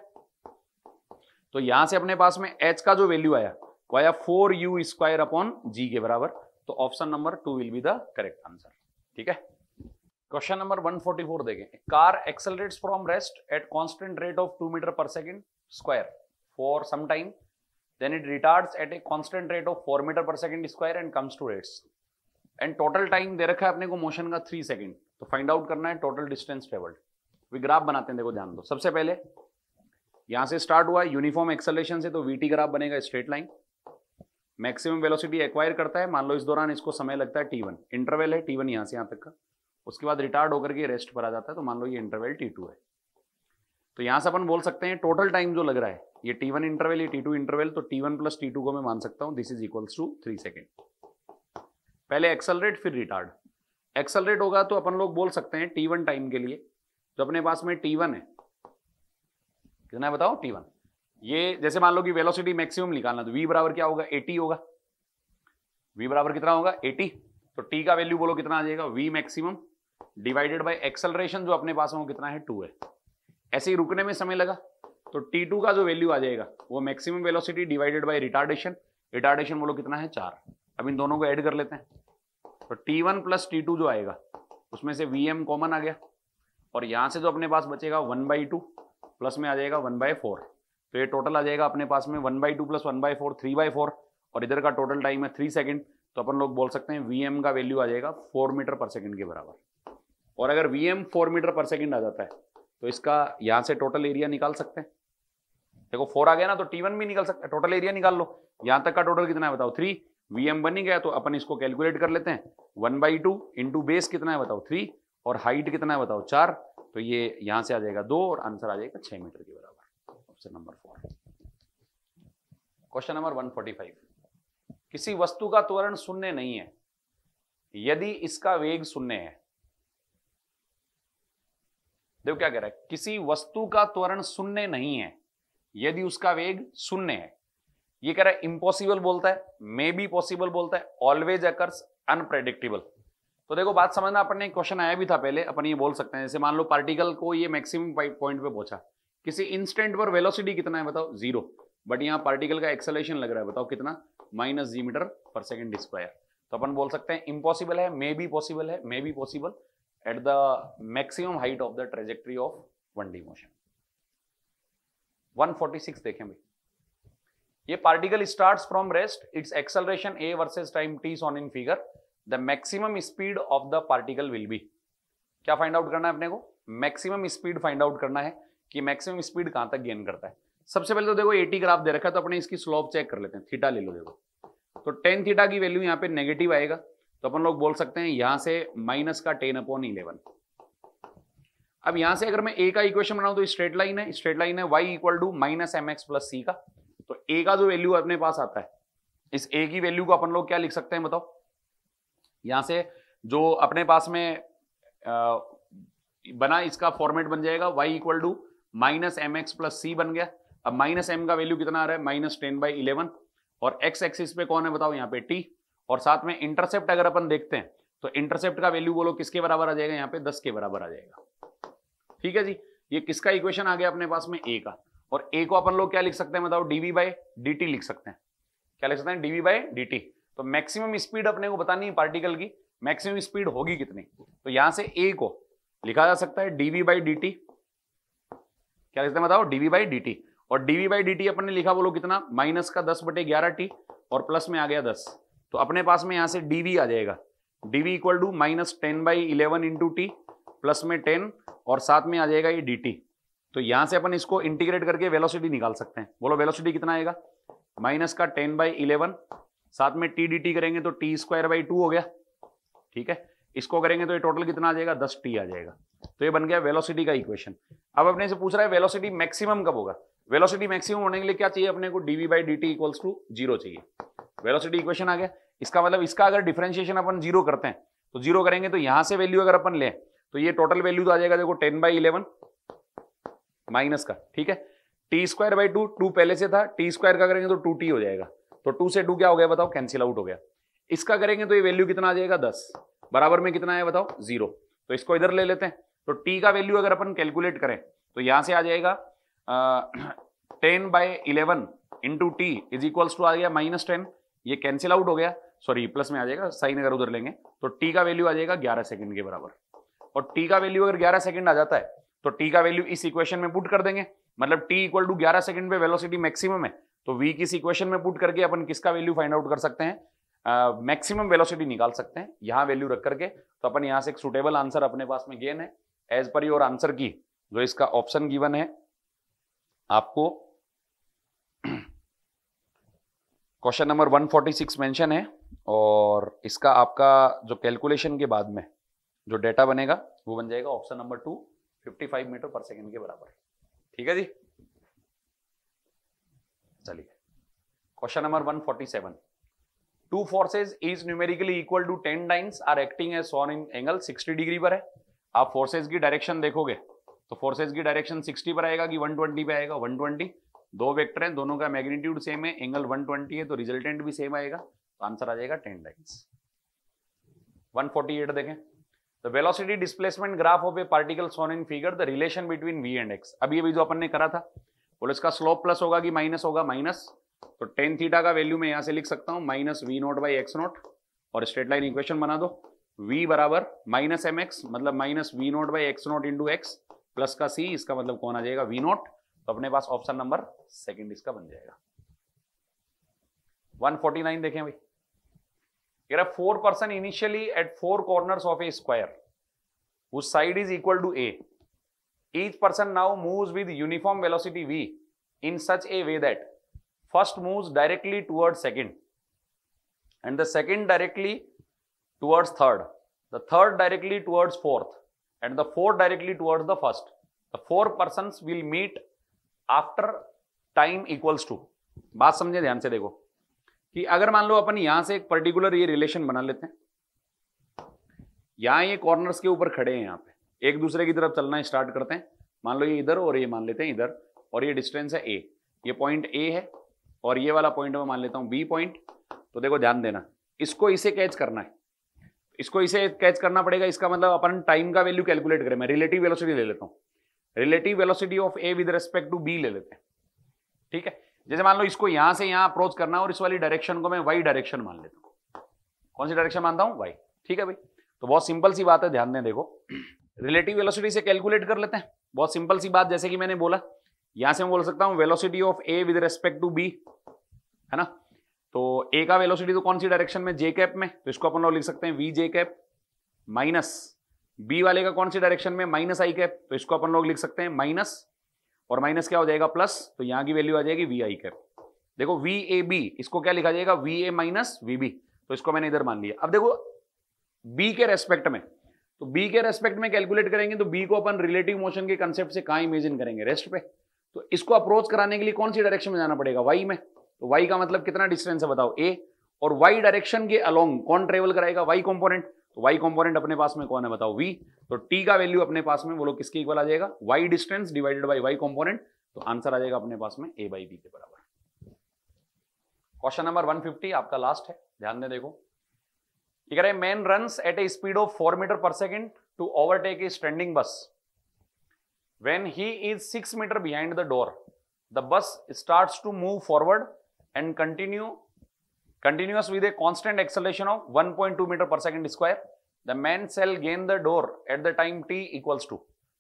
तो यहां से अपने पास में एच का जो वैल्यू आया वो आया four u square upon g के बराबर तो option number two will be the correct answer ठीक है क्वेश्चन नंबर 144 देखें car accelerates from rest at constant rate of two metre per second square for some time it retard at a constant rate of four metre per second square and comes to to end total time दे रखा है अपने को motion का three second तो find out करना है total distance travelled graph बनाते हैं देखो ध्यान दो सबसे पहले यहां से स्टार्ट हुआ यूनिफॉर्म एक्सलेशन से तो वीटी ग्राफ बनेगा straight line maximum velocity acquire करता है मान लो इस दौरान इसको समय लगता है टी वन इंटरवेल है टी वन यहाँ से यहाँ तक का उसके बाद रिटार्ड होकर के रेस्ट पर आ जाता है तो मान लो ये इंटरवेल टी टू है तो यहां से अपन बोल सकते हैं टोटल टाइम जो लग रहा है ये टी वन इंटरवेल ये टी टू इंटरवेल तो t one plus t two को मैं मान सकता हूँ this is equals to three second पहले एक्सलरेट फिर रिटार्ड एक्सलरेट होगा तो अपन लोग बोल सकते हैं टी वन टाइम के लिए जो अपने पास में टी वन है कितना है बताओ टी वन ये जैसे मान लो कि वेलोसिटी मैक्सिमम निकालना तो वी बराबर क्या होगा एटी होगा वी बराबर कितना होगा एटी तो टी का वैल्यू बोलो कितना आ जाएगा v maximum divided by acceleration जो अपने पास में कितना है टू है ऐसे ही रुकने में समय लगा तो टी टू का जो वैल्यू आ जाएगा वो maximum velocity divided by retardation retardation बोलो कितना है चार अब इन दोनों को ऐड कर लेते हैं तो t one plus t two जो आएगा उसमें से वी एम कॉमन आ गया और यहाँ से जो अपने पास बचेगा वन बाई टू प्लस में आ जाएगा वन बाई फोर तो ये टोटल आ जाएगा अपने पास में one by two plus one by four three by four और इधर का टोटल टाइम है थ्री सेकेंड तो अपन लोग बोल सकते हैं वी का वैल्यू आ जाएगा फोर मीटर पर सेकेंड के बराबर और अगर v m four metre per second आ जाता है तो इसका यहाँ से टोटल एरिया निकाल सकते हैं देखो फोर आ गया ना तो टी वन भी निकल सकता है टोटल एरिया निकाल लो यहाँ तक का टोटल कितना है बताओ थ्री वी एम बन ही गया तो अपन इसको कैलकुलेट कर लेते हैं one by two into base कितना है बताओ थ्री और हाइट कितना है बताओ चार तो ये यहां से आ जाएगा दो और आंसर आ जाएगा छह मीटर के बराबर option number four question number one forty five किसी वस्तु का त्वरण शून्य नहीं है यदि इसका वेग शून्य है देखो क्या कह रहा है किसी वस्तु का त्वरण शून्य नहीं है यदि उसका वेग शून्य है ये कह रहा है इम्पॉसिबल बोलता है मे बी पॉसिबल बोलता है ऑलवेज अकर्स अनप्रेडिक्टेबल तो देखो बात समझना अपने एक क्वेश्चन आया भी था पहले अपन ये बोल सकते हैं जैसे मान लो पार्टिकल को ये मैक्सिमम पॉइंट पे पहुंचा किसी इंस्टेंट पर वेलोसिटी कितना है बताओ जीरो बट यहाँ पार्टिकल का एक्सेलेशन लग रहा है बताओ कितना minus g metre per second square तो अपन बोल सकते हैं इम्पॉसिबल है मे बी पॉसिबल है may be possible at the maximum height of the trajectory of one D motion 146 देखें भाई ये particle start from rest its acceleration a versus time t shown in figure the maximum speed of the particle will be क्या find out करना है अपने को maximum speed find out करना है कि मैक्सिमम स्पीड कहां तक गेन करता है सबसे पहले तो देखो एटी ग्राफ दे रखा है तो अपने इसकी स्लोप चेक कर लेते हैं थीटा ले लो देखो तो टेन थीटा की वैल्यू यहाँ पे नेगेटिव आएगा तो अपन लोग बोल सकते हैं यहां से माइनस का टेन अपॉन इलेवन अब यहां से अगर मैं ए का इक्वेशन बनाऊं तो स्ट्रेट लाइन है स्ट्रेट लाइन है y equal to minus M x plus c का तो ए का जो वैल्यू अपने पास आता है इस ए की वैल्यू को अपन लोग क्या लिख सकते हैं बताओ यहां से जो अपने पास में आ, बना इसका फॉर्मेट बन जाएगा y equal to minus M x plus c बन गया अब माइनस एम का वैल्यू कितना आ रहा है माइनस टेन बाई इलेवन और एक्स एक्सिस पे कौन है बताओ यहाँ पे टी और साथ में इंटरसेप्ट अगर अपन देखते हैं तो इंटरसेप्ट का वैल्यू बोलो किसके बराबर आ जाएगा यहाँ पे दस के बराबर आ जाएगा ठीक है जी ये किसका इक्वेशन आ गया अपने पास में ए का और ए को अपन लोग क्या लिख सकते हैं बताओ डीवी बाई डी लिख सकते हैं क्या लिख सकते हैं डीवी बाई डी तो मैक्सिमम स्पीड अपने को बतानी है पार्टिकल की मैक्सिमम स्पीड होगी कितनी तो यहां से ए को लिखा जा सकता है डीवी बाई डी क्या लिखते हैं बताओ डीवी बाई डी और डीवी बाई डी अपन ने लिखा बोलो कितना माइनस का दस बटे ग्यारह टी और प्लस में आ गया दस तो अपने पास में यहां से डीवी आ जाएगा dv equal to minus ten by eleven into t plus में टेन और साथ में आ जाएगा ये डी टी तो यहां से अपन इसको इंटीग्रेट करके वेलोसिटी निकाल सकते हैं बोलो वेलोसिटी कितना आएगा माइनस का टेन बाई इलेवन साथ में टी डी टी करेंगे तो टी स्क्वायर बाई टू हो गया ठीक है इसको करेंगे तो ये टोटल कितना आ जाएगा दस टी आ जाएगा तो ये बन गया वेलोसिटी का इक्वेशन अब अपने से पूछ रहा है वेलोसिटी मैक्सिमम कब होगा वेलोसिटी मैक्सिमम होने के लिए क्या चाहिए अपने को dv by D t equals to zero चाहिए वेलोसिटी इक्वेशन आ गया इसका मतलब इसका अगर डिफ्रेंशिएशन अपन जीरो करते हैं तो जीरो करेंगे तो यहां से वैल्यू अगर अपन ले तो ये टोटल वैल्यू तो आ जाएगा देखो टेन बाई इलेवन माइनस का ठीक है t square by two two पहले से था टी स्क्वायर का करेंगे तो टू टी हो जाएगा तो टू से टू क्या हो गया बताओ कैंसिल आउट हो गया इसका करेंगे तो ये वैल्यू कितना आ जाएगा दस बराबर में कितना है बताओ जीरो तो इसको इधर ले लेते हैं तो टी का वैल्यू अगर अपन कैलकुलेट करें तो यहां से आ जाएगा ten by eleven into t is equals to आ गया माइनस टेन ये कैंसिल आउट हो गया सॉरी प्लस में आ जाएगा साइन अगर उधर लेंगे तो टी का वैल्यू आ जाएगा ग्यारह सेकंड के बराबर और टी का वैल्यू अगर ग्यारह सेकंड आ जाता है तो टी का वैल्यू इस इक्वेशन में पुट कर देंगे मतलब टी इक्वल टू ग्यारह सेकंड पे वेलोसिटी मैक्सिमम है तो वी किस इक्वेशन में पुट करके अपन किसका वैल्यू फाइंड आउट कर सकते हैं मैक्सिमम uh, वेलोसिटी निकाल सकते हैं यहाँ वैल्यू रख करके तो अपन यहाँ से एक सुटेबल आंसर अपने पास में गेन है एज पर योर आंसर की जो इसका ऑप्शन गिवन है आपको क्वेश्चन नंबर 146 मेंशन है और इसका आपका जो कैलकुलेशन के बाद में जो डेटा बनेगा वो बन जाएगा option number two 55 metre per second के बराबर है ठीक है जी चलिए question number 147 two forces is numerically equal to 10 lines are acting as shown in angle 60 degree पर है आप फोर्सेस की डायरेक्शन देखोगे तो फोर्सेस की डायरेक्शन 60 पर आएगा कि 120 पे आएगा वन दो वेक्टर हैं दोनों का मैग्नीट्यूड सेम है एंगल 120 है तो रिजल्टेंट भी सेम आएगा तो आंसर आ जाएगा 10 लाइंस 148 देखें The velocity displacement graph of a particle shown in figure, the relation between v and x. अभी अभी जो अपन ने करा था बोले इसका स्लोप प्लस होगा कि माइनस होगा माइनस तो टेन थीटा का वैल्यू मैं यहां से लिख सकता हूं minus V not by X not और स्ट्रेट लाइन इक्वेशन बना दो v बराबर माइनस एम एक्स मतलब minus V not by X not into X plus का c इसका मतलब कौन आ जाएगा वी नोट तो अपने पास ऑप्शन नंबर सेकेंड इसका बन जाएगा 149 देखें भाई four person initially at four corner of a square side is equal to a each person now move with uniform velocity V in such a way that first move directly toward second and the second directly towards third the third directly towards fourth and the fourth directly towards the first the four person will meet after time equals to बात समझे ध्यान से देखो कि अगर मान लो अपन यहां से एक पर्टिकुलर ये रिलेशन बना लेते हैं यहां ये कॉर्नर्स के ऊपर खड़े हैं यहाँ पे एक दूसरे की तरफ चलना स्टार्ट करते हैं मान लो ये इधर और ये मान लेते हैं इधर और ये डिस्टेंस है ए ये पॉइंट ए है और ये वाला पॉइंट मैं मान लेता हूं बी पॉइंट तो देखो ध्यान देना इसको इसे कैच करना है इसको इसे कैच करना पड़ेगा इसका मतलब अपन टाइम का वैल्यू कैलकुलेट करें मैं रिलेटिव वेलोसिटी ले लेता हूँ relative velocity of A with respect to B ले लेते हैं ठीक है जैसे मान लो इसको यहां से यहां अप्रोच करना और इस वाली डायरेक्शन को मैं वाई डायरेक्शन मान लेता हूं कौन सी डायरेक्शन मानता हूं वाई ठीक है भाई तो बहुत सिंपल सी बात है ध्यान दें देखो रिलेटिव वेलोसिटी से कैलकुलेट कर लेते हैं बहुत सिंपल सी बात जैसे कि मैंने बोला यहां से मैं बोल सकता हूं velocity of A with respect to B है ना तो ए का वेलोसिटी तो कौन सी डायरेक्शन में जे कैप में तो इसको अपन लोग लिख सकते हैं V J cap minus B वाले का कौन सी डायरेक्शन में माइनस आई कैप तो इसको अपन लोग लिख सकते हैं माइनस और माइनस क्या हो जाएगा प्लस तो यहां की वैल्यू आ जाएगी वी आई कर देखो वी ए बी इसको क्या लिखा जाएगा V A minus V B तो इसको मैंने इधर मान लिया अब देखो बी के रेस्पेक्ट में तो बी के रेस्पेक्ट में कैलकुलेट करेंगे तो बी को अपन रिलेटिव मोशन के कंसेप्ट से कहा इमेजिन करेंगे रेस्ट पे तो इसको अप्रोच कराने के लिए कौन सी डायरेक्शन में जाना पड़ेगा वाई में तो वाई का मतलब कितना डिस्टेंस है बताओ ए और वाई डायरेक्शन के अलोंग कौन ट्रेवल कराएगा वाई कॉम्पोनेंट तो वाई कॉम्पोनेंट अपने पास में कौन है बताओ वी तो टी का वैल्यू अपने पास में बोलो किसके इक्वल आ जाएगा Y distance divided by Y component तो आंसर आ जाएगा अपने पास में ए बाई बी के बराबर क्वेश्चन नंबर 150 आपका लास्ट है ध्यान दे देखो ये ठीक है man run at a speed of four metre per second to overtake a standing bus when he is six metre behind the door the bus start to move forward and continue Continuous with a constant acceleration of 1.2 meter per second square, the man shall gain the door at the time t equals two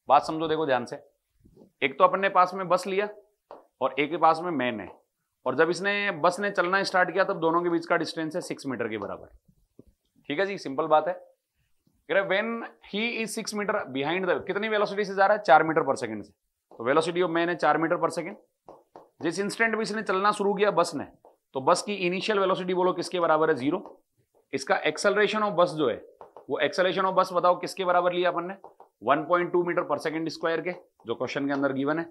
बात समझो देखो ध्यान से एक तो अपन ने पास में बस लिया और एक के पास में मैन है और जब इसने बस ने चलना स्टार्ट किया तब दोनों के बीच का डिस्टेंस है सिक्स मीटर के बराबर ठीक है जी सिंपल बात है अरे when he is six metre behind the कितनी वेलोसिटी से जा रहा है चार मीटर पर सेकंड से तो वेलोसिटी ऑफ मैन है चार मीटर पर सेकंड जिस इंस्टेंट में इसने चलना शुरू किया बस ने तो बस की इनिशियल वेलोसिटी बोलो किसके बराबर है जीरो इसका एक्सेलरेशन ऑफ बस जो है वो एक्सेलरेशन ऑफ बस बताओ किसके बराबर लिया अपन ने 1.2 मीटर पर सेकंड स्क्वायर के जो क्वेश्चन के अंदर गिवन है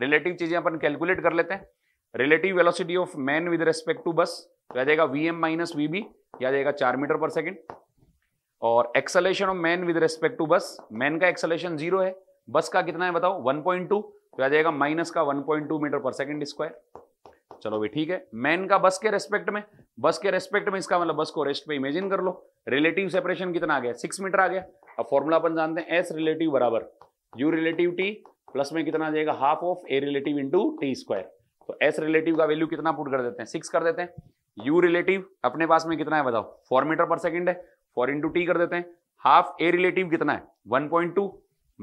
रिलेटिव चीजें अपन कैलकुलेट कर लेते हैं relative velocity of man with respect to bus आ जाएगा V M minus V B या जाएगा चार मीटर पर सेकेंड और acceleration of man with respect to bus man का एक्सलेशन जीरो है बस का कितना है बताओ वन तो आ जाएगा माइनस का one metre per second square चलो भी ठीक है मैन का बस के रेस्पेक्ट में बस के रेस्पेक्ट में इसका मतलब बस को रेस्ट पे इमेजिन कर लो रिलेटिव सेपरेशन कितना आ गया सिक्स मीटर आ गया अब फॉर्मूला अपन जानते हैं एस रिलेटिव बराबर यू रिलेटिव टी प्लस में कितना आ जाएगा half of A relative into T square तो एस रिलेटिव का वैल्यू कितना पुट कर देते हैं सिक्स कर देते हैं यू रिलेटिव अपने पास में कितना है बताओ फोर मीटर पर सेकेंड है फोर इंटू टी कर देते हैं हाफ ए रिलेटिव कितना है वन पॉइंट टू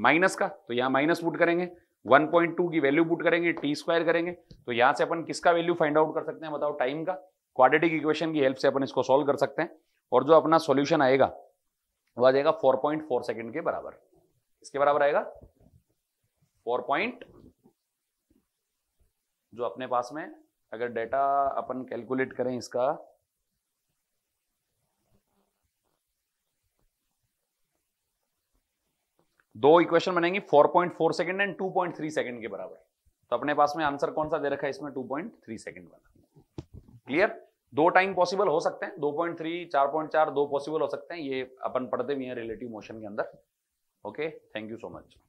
माइनस का तो यहाँ माइनस पुट करेंगे 1.2 की वैल्यू पुट करेंगे टी स्क्वायर करेंगे तो यहाँ से अपन किसका वैल्यू फाइंड आउट कर सकते हैं बताओ टाइम का क्वाड्रेटिक इक्वेशन की हेल्प से अपन इसको सॉल्व कर सकते हैं और जो अपना सॉल्यूशन आएगा वो आ जाएगा 4.4 सेकेंड के बराबर इसके बराबर आएगा 4. पॉइंट जो अपने पास में अगर डेटा अपन कैलकुलेट करें इसका दो इक्वेशन बनेंगी 4.4 सेकंड एंड 2.3 सेकंड के बराबर तो अपने पास में आंसर कौन सा दे रखा है इसमें 2.3 सेकंड वाला क्लियर दो टाइम पॉसिबल हो सकते हैं 2.3 4.4 दो पॉसिबल हो सकते हैं ये अपन पढ़ते भी हैं रिलेटिव मोशन के अंदर okay thank you so much